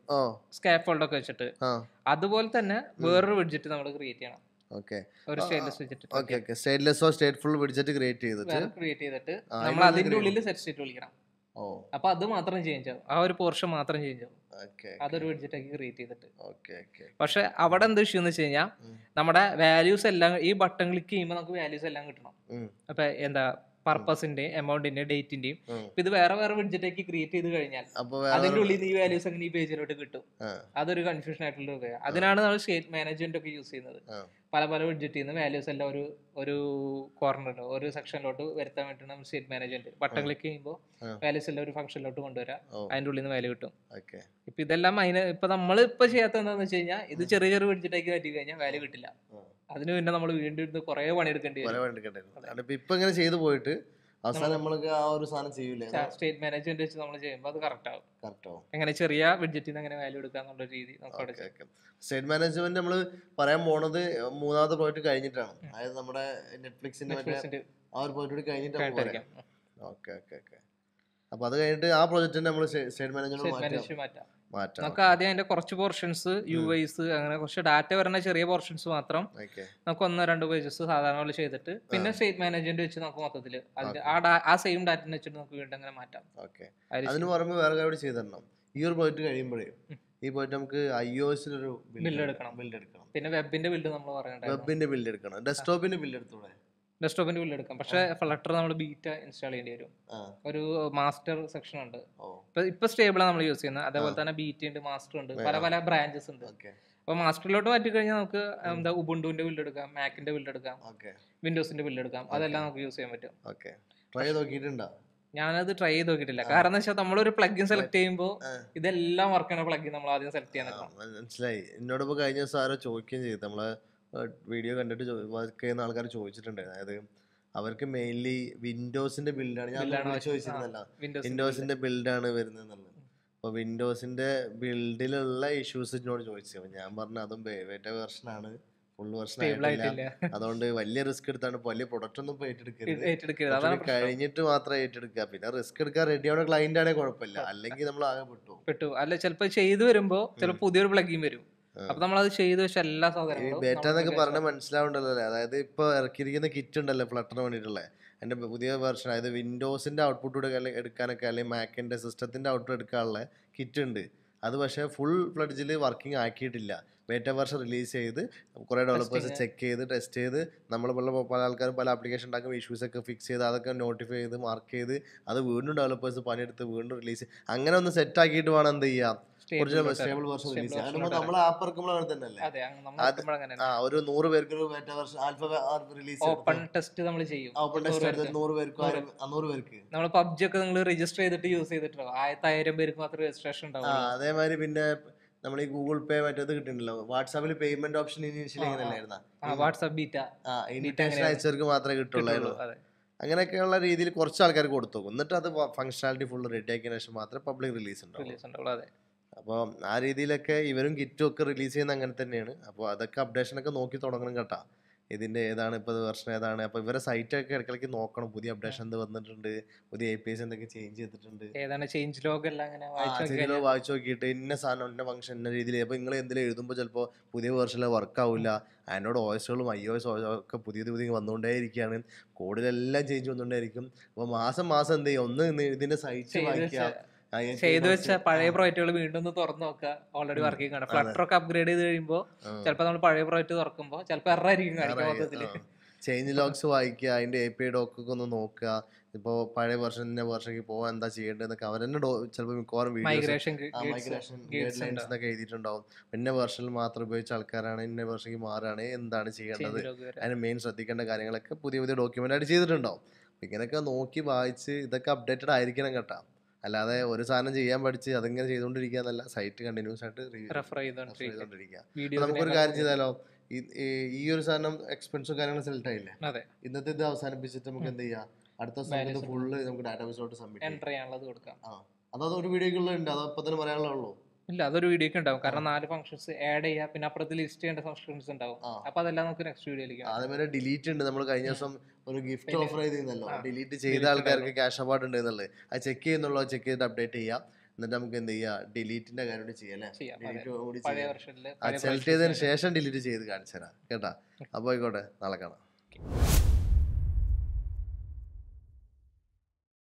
സ്കാപ്പ് ഒക്കെ വെച്ചിട്ട് അതുപോലെ തന്നെ വേറൊരു വിഡ്ജറ്റ് നമ്മൾ ക്രിയേറ്റ് ചെയ്യണം ഓക്കെ സ്റ്റേറ്റ്ലെസ്സോ സ്റ്റേറ്റ് വിഡ്ജറ്റ് ക്രിയേറ്റ് ചെയ്തിട്ട് ക്രിയേറ്റ് ചെയ്തിട്ട് നമ്മൾ അതിന്റെ ഉള്ളിൽ സെറ്റ് സ്റ്റേറ്റ് വിളിക്കണം അപ്പൊ അത് മാത്രം ചേഞ്ച് ആവും ആ ഒരു പോർഷൻ മാത്രം ചേഞ്ച് ആവും അതൊരു വിഡ്ജറ്റ് ആക്കി ക്രിയേറ്റ് ചെയ്തിട്ട് പക്ഷെ അവിടെ എന്ത് ഇഷ്യൂ എന്ന് വെച്ച് കഴിഞ്ഞാൽ നമ്മുടെ വാല്യൂസ് എല്ലാം ഈ ബട്ടൺ ക്ലിക്ക് ചെയ്യുമ്പോൾ നമുക്ക് വാല്യൂസ് എല്ലാം കിട്ടണം അപ്പൊ എന്താ പർപ്പസിന്റെ എമൗണ്ടിന്റെ ഡേറ്റിന്റെയും ഇത് വേറെ വേറെ വിഡ്ജറ്റാക്കി ക്രിയേറ്റ് ചെയ്ത് കഴിഞ്ഞാൽ അതിന്റെ ഉള്ളിൽ ഈ വാല്യൂസ് അങ്ങനെ ഈ പേജിലോട്ട് കിട്ടും അതൊരു കൺഫ്യൂഷൻ ആയിട്ടുള്ള ഒരു അതിനാണ് നമ്മൾ സ്റ്റേറ്റ് മാനേജ്മെന്റ് ഒക്കെ യൂസ് ചെയ്യുന്നത് പല പല വിഡ്ജറ്റിൽ നിന്ന് വാല്യൂസ് എല്ലാം ഒരു ഒരു കോർണറിലോ ഒരു സെക്ഷനിലോട്ട് വരുത്താൻ വേണ്ടി നമ്മൾ സ്റ്റേറ്റ് മാനേജ്മെന്റ് ബട്ടൺ ക്ലിക്ക് ചെയ്യുമ്പോൾ വാല്യൂസ് എല്ലാം ഒരു ഫംഗ്ഷനിലോട്ട് കൊണ്ടുവരാം അതിന്റെ ഉള്ളിൽ നിന്ന് വാല്യൂ കിട്ടും ഇപ്പൊ ഇതെല്ലാം അതിന് ഇപ്പൊ നമ്മൾ ഇപ്പൊ ചെയ്യാത്ത എന്താണെന്ന് വെച്ച് കഴിഞ്ഞാൽ ഇത് ചെറിയ ചെറിയ വിഡ്ജറ്റാക്കി മാറ്റി കഴിഞ്ഞാൽ വാല്യൂ കിട്ടില്ല അതിന് പിന്നെ നമ്മൾ വീണ്ടും ഇരുന്ന് കുറേ പണിയെടുക്കേണ്ടി പണിയെടുക്കേണ്ടി ഇപ്പൊ ഇങ്ങനെ ചെയ്തു പോയിട്ട് അവസാനം നമ്മൾക്ക് ആ ഒരു സാധനം ചെയ്യൂലേ സ്റ്റേറ്റ് മാനേജ്മെന്റ് വെച്ച് നമ്മൾ ചെയ്യുമ്പോൾ അത് കറക്റ്റ് ആവും കറക്റ്റ് ആവും അങ്ങനെ ചെറിയ ബഡ്ജറ്റിൽ നിന്ന് അങ്ങനെ വാല്യൂ എടുക്കാന്നുള്ള രീതി നമുക്ക് സ്റ്റേറ്റ് മാനേജ്മെന്റ് നമ്മൾ പറയാൻ പോണത് മൂന്നാമത്തെ പ്രോജക്റ്റ് കഴിഞ്ഞിട്ടാണ് അതായത് നമ്മുടെ നെറ്റ്ഫ്ലിക്സിന്റെ ആ ഒരു പ്രോജക്റ്റ് കഴിഞ്ഞിട്ടാണ് ഓക്കെ ഓക്കെ ഓക്കെ അപ്പൊ അത് കഴിഞ്ഞിട്ട് ആ പ്രോജക്റ്റിന്റെ നമ്മൾ സ്റ്റേറ്റ് മാനേജ്മെന്റ് മാറ്റാം നമുക്ക് ആദ്യം അതിന്റെ കുറച്ച് പോർഷൻസ് യു ഐസ് അങ്ങനെ കുറച്ച് ഡാറ്റ വരുന്ന ചെറിയ പോർഷൻസ് മാത്രം നമുക്ക് ഒന്നോ രണ്ടോ പേജസ് സാധാരണ പോലെ ചെയ്തിട്ട് പിന്നെ സ്റ്റേറ്റ് മാനേജ്മെന്റ് വെച്ച് നമുക്ക് മൊത്തത്തിൽ ആ സെയിം ഡാറ്റ വെച്ചിട്ട് നമുക്ക് വീണ്ടും അങ്ങനെ മാറ്റാം അതിന് പറയുമ്പോൾ വേറെ കാര്യം ചെയ്തിടണം ഈ ഒരു പ്രോജക്റ്റ് കഴിയുമ്പോഴേ ഈ പോയിട്ട് നമുക്ക് ഐ ഒ എസിലൊരു ബിൽഡ് എടുക്കണം ബിൽഡ് എടുക്കണം പിന്നെ വെബിന്റെ ബിൽഡ് നമ്മൾ പറയണ്ട വെബിന്റെ ബിൽഡ് എടുക്കണം ഡെസ്ക്ടോപ്പിന്റെ ബിൽഡ് എടുത്തോളെ ഡെസ്ക്ടോപ്പിന്റെ ഉള്ളിൽ എടുക്കാം പക്ഷെ ഫ്ലട്ടർ നമ്മൾ ബീറ്റ ഇൻസ്റ്റാൾ ചെയ്യേണ്ടി വരും ഒരു മാസ്റ്റർ സെക്ഷൻ ഉണ്ട് ഇപ്പൊ സ്റ്റേബിൾ സ്റ്റേബിളാണ് നമ്മൾ യൂസ് ചെയ്യുന്നത് അതേപോലെ തന്നെ ബീറ്റ ഉണ്ട് മാസ്റ്റർ ഉണ്ട് പല പല ബ്രാഞ്ചസ് ഉണ്ട് അപ്പൊ മാസ്റ്ററിലോട്ട് മാറ്റിക്കഴിഞ്ഞാൽ നമുക്ക് എന്താ ഉബുണ്ടുവിന്റെ ബില്ല് എടുക്കാം മാക്കിന്റെ ബില്ല് എടുക്കാം വിൻഡോസിന്റെ ബില്ല് എടുക്കാം അതെല്ലാം നമുക്ക് യൂസ് ചെയ്യാൻ പറ്റും ട്രൈ ഞാനത് ട്രൈ ചെയ്ത് നോക്കിയിട്ടില്ല കാരണം വെച്ചാൽ നമ്മളൊരു പ്ലഗിൻ സെലക്ട് ചെയ്യുമ്പോൾ ഇതെല്ലാം വർക്ക് ചെയ്യണ പ്ലഗിൻ നമ്മൾ ആദ്യം സെലക്ട് ചെയ്യാൻ മനസ്സിലായി എന്നോടൊപ്പം കഴിഞ്ഞ ദിവസം ആരോ ചോദിക്കുകയും ചെയ്തു നമ്മള് വീഡിയോ കണ്ടിട്ട് വർക്ക് ചെയ്യുന്ന ആൾക്കാർ ചോദിച്ചിട്ടുണ്ട് അതായത് അവർക്ക് മെയിൻലി വിൻഡോസിന്റെ ബിൽഡാണ് ഞാൻ ചോദിച്ചിരുന്നല്ല വിൻഡോസിന്റെ ബിൽഡാണ് വരുന്നതെന്നുള്ളത് അപ്പൊ വിൻഡോസിന്റെ ബിൽഡിലുള്ള ഇഷ്യൂസ് എന്നോട് ചോദിച്ചു ഞാൻ പറഞ്ഞ അതും ബേവേറ്റ വെർഷനാണ് ഫുൾ വെർഷൻ ആയിട്ടില്ല അതുകൊണ്ട് വലിയ റിസ്ക് എടുത്താണ് വലിയ പ്രൊഡക്റ്റ് ഒന്നും ഏറ്റെടുക്കരുത് കഴിഞ്ഞിട്ട് മാത്രം ഏറ്റെടുക്കുക പിന്നെ റിസ്ക് എടുക്കാൻ റെഡി ആവുന്ന ക്ലൈന്റ് ആണെങ്കിൽ കുഴപ്പമില്ല അല്ലെങ്കിൽ നമ്മൾ ആകെ പെട്ടു പെട്ടു അല്ല ചിലപ്പോൾ ചെയ്തു വരുമ്പോൾ ചിലപ്പോൾ പുതിയൊരു പ്ലഗിങ് വരും അപ്പൊ നമ്മളത് ചെയ്തു വെച്ച എല്ലാ സൗകര്യങ്ങളും ബേറ്റ എന്നൊക്കെ പറഞ്ഞാൽ മനസ്സിലാവുണ്ടല്ലോ അതായത് ഇപ്പൊ ഇറക്കിയിരിക്കുന്ന കിറ്റ് ഉണ്ടല്ലോ ഫ്ലട്ടർ വേണ്ടിയിട്ടുള്ള എന്റെ പുതിയ വെർഷൻ അതായത് വിൻഡോസിന്റെ ഔട്ട്പുട്ട് എടുക്കാനൊക്കെ അല്ലെങ്കിൽ മാക്കിന്റെ സിസ്റ്റത്തിന്റെ ഔട്ട്പുട്ട് എടുക്കാനുള്ള കിറ്റ് ഉണ്ട് അത് പക്ഷേ ഫുൾ ഫ്ലഡ്ജിൽ വർക്കിംഗ് ആക്കിയിട്ടില്ല ബേറ്റ വർഷം റിലീസ് ചെയ്ത് കുറേ ഡെവലപ്പേഴ്സ് ചെക്ക് ചെയ്ത് ടെസ്റ്റ് ചെയ്ത് നമ്മൾ പല പല ആൾക്കാരും പല ആപ്ലിക്കേഷൻ ഉണ്ടാക്കും ഇഷ്യൂസ് ഒക്കെ ഫിക്സ് ചെയ്ത് അതൊക്കെ നോട്ടിഫൈ ചെയ്ത് മാർക്ക് ചെയ്ത് അത് വീണ്ടും ഡെവലപ്പേഴ്സ് പണിയെടുത്ത് വീണ്ടും റിലീസ് അങ്ങനെ ഒന്ന് സെറ്റ് ആക്കിയിട്ട് വേണം എന്ത് ചെയ്യുക ഒരു ഓപ്പൺ ടെസ്റ്റ് നമ്മൾ ചെയ്യും നമ്മൾ പബ്ജി ഒക്കെ നിങ്ങൾ രജിസ്റ്റർ ചെയ്തിട്ട് യൂസ് ചെയ്തിട്ടുണ്ടാവും ആയിരത്തി പേർക്ക് മാത്രമേ രജിസ്ട്രേഷൻ ഉണ്ടാവും അതേമാതിരി പിന്നെ നമ്മൾ ഈ ഗൂഗിൾ പേ മറ്റേത് കിട്ടുന്നുണ്ടല്ലോ വാട്സാപ്പിൽ പേയ്മെന്റ് ഓപ്ഷൻ വാട്സാപ്പ് ബീറ്റ അയച്ചവർക്ക് മാത്രമേ കിട്ടുള്ളായിരുന്നു അങ്ങനെയൊക്കെയുള്ള രീതിയിൽ കുറച്ച് ആൾക്കാർ കൊടുത്തു എന്നിട്ട് അത് ഫംഗ്ഷനാലിറ്റി ഫുൾ റെഡി ആക്കിയതിനു ശേഷം മാത്രമേ പബ്ലിക് റിലീസ് ഉണ്ടാവും അപ്പോൾ ആ രീതിയിലൊക്കെ ഇവരും കിറ്റും ഒക്കെ റിലീസ് ചെയ്യുന്ന അങ്ങനെ തന്നെയാണ് അപ്പോൾ അതൊക്കെ അപ്ഡേഷനൊക്കെ നോക്കി തുടങ്ങണം കേട്ടാ ഇതിൻ്റെ ഏതാണ് ഇപ്പോൾ വെർഷൻ ഏതാണ് അപ്പോൾ ഇവരെ സൈറ്റൊക്കെ ഇടയ്ക്കിടയ്ക്ക് നോക്കണം പുതിയ അപ്ഡേഷൻ എന്ത് വന്നിട്ടുണ്ട് പുതിയ എ പി എസ് എന്തൊക്കെ ചേഞ്ച് ചെയ്തിട്ടുണ്ട് ഏതാണ് ചേഞ്ച് ലോഗ് എല്ലാം അങ്ങനെ ചേഞ്ച് ലോഗ് വായിച്ചു നോക്കിയിട്ട് ഇന്ന സാധനം ഇന്ന ഫംഗ്ഷൻ ഇന്ന രീതിയിൽ അപ്പോൾ നിങ്ങൾ എന്തെങ്കിലും എഴുതുമ്പോൾ ചിലപ്പോൾ പുതിയ വെർഷനിൽ വർക്ക് ആവില്ല അതിനോട് ഓയസുകളും ഐ ഒ എസ് ഒക്കെ പുതിയ പുതിയ വന്നുകൊണ്ടേ ഇരിക്കുകയാണ് കോഡിലെല്ലാം ചേഞ്ച് വന്നുകൊണ്ടേയിരിക്കും അപ്പോൾ മാസം മാസം എന്ത് ചെയ്യും ഒന്ന് ഇതിൻ്റെ സൈറ്റ് വായിക്കുക ചെയ്തു വെച്ച പഴയ പ്രോജക്റ്റുകൾ വീണ്ടും ഒന്ന് തുറന്നു നോക്കുക ഓൾറെഡി വർക്ക് ആണ് ഫ്ലട്ടർ ഒക്കെ അപ്ഗ്രേഡ് ചെയ്ത് കഴിയുമ്പോൾ ചിലപ്പോൾ നമ്മൾ പഴയ പ്രോജക്റ്റ് തുറക്കുമ്പോൾ ചിലപ്പോൾ എറർ ആയിരിക്കും കാണിക്കുക ചേഞ്ച് ലോഗ്സ് വായിക്കുക അതിന്റെ എ പി ഐ ഡോക്കൊക്കെ ഒന്ന് നോക്കുക ഇപ്പോ പഴയ വെർഷൻ്റെ വെർഷനിലേക്ക് പോവാൻ എന്താ ചെയ്യേണ്ടതെന്നൊക്കെ അവർ ചിലപ്പോൾ മിക്കവാറും മൈഗ്രേഷൻ ഗൈഡ് ലൈൻസ് എഴുതിയിട്ടുണ്ടാവും പിന്നെ വർഷം മാത്രം ഉപയോഗിച്ച ആൾക്കാരാണ് ഇന്ന വർഷം മാറുകയാണ് എന്താണ് ചെയ്യേണ്ടത് അതിന് മെയിൻ ശ്രദ്ധിക്കേണ്ട കാര്യങ്ങളൊക്കെ പുതിയ പുതിയ ഡോക്യുമെൻ്റ് ആയിട്ട് ചെയ്തിട്ടുണ്ടാവും ഇങ്ങനെയൊക്കെ നോക്കി വായിച്ച് ഇതൊക്കെ അപ്ഡേറ്റഡ് ആയിരിക്കണം കേട്ടോ അല്ലാതെ ഒരു സാധനം ചെയ്യാൻ പഠിച്ച് അതിങ്ങനെ ചെയ്തുകൊണ്ടിരിക്കുക സൈറ്റ് കണ്ടിന്യൂസ് ആയിട്ട് റെഫർ ചെയ്തുകൊണ്ടിരിക്കുക നമുക്കൊരു കാര്യം ചെയ്താലോ ഈ ഒരു സാധനം എക്സ്പെൻസും കാര്യങ്ങളും സെലക്ട് ആയില്ലേ ഇന്നത്തെ ഇത് അവസാനിപ്പിച്ചിട്ട് നമുക്ക് എന്ത് ചെയ്യാം അടുത്ത ദിവസം ഫുള്ള് നമുക്ക് ഡാറ്റാബേസിലോട്ട് സബ്മിറ്റ് എൻട്രി ചെയ്യാനുള്ളത് കൊടുക്കാം ആ ഒരു വീഡിയോക്കുള്ളത് ഉണ്ട് അതപ്പോ തന്നെ തന്നെ പറയാനുള്ളൂ ഇല്ല അതൊരു വീഡിയോ ഉണ്ടാവും കാരണം നാല് ഫംഗ്ഷൻസ് ആഡ് ചെയ്യാം പിന്നെ അപ്പുറത്ത് ലിസ്റ്റ് ചെയ്യേണ്ട ഫംഗ്ഷൻസ് ഉണ്ടാവും അപ്പൊ അതെല്ലാം നമുക്ക് നെക്സ്റ്റ് വീഡിയോയിലേക്ക് അതേപോലെ ഡിലീറ്റ് ഉണ്ട് നമ്മൾ കഴിഞ്ഞ ദിവസം ഒരു ഗിഫ്റ്റ് ഓഫർ ചെയ്തിരുന്നല്ലോ ഡിലീറ്റ് ചെയ്ത ആൾക്കാർക്ക് ക്യാഷ് അവാർഡ് എന്നുള്ളത് അത് ചെക്ക് ചെയ്യുന്നുള്ള ചെക്ക് ചെയ്ത് അപ്ഡേറ്റ് ചെയ്യാം എന്നിട്ട് നമുക്ക് എന്ത് ചെയ്യാം ഡിലീറ്റിന്റെ കാര്യം ചെയ്യാം സെലക്ട് ചെയ്തതിന് ശേഷം ഡിലീറ്റ് ചെയ്ത് കാണിച്ചു തരാം കേട്ടാ അപ്പൊ ആയിക്കോട്ടെ നാളെ കാണാം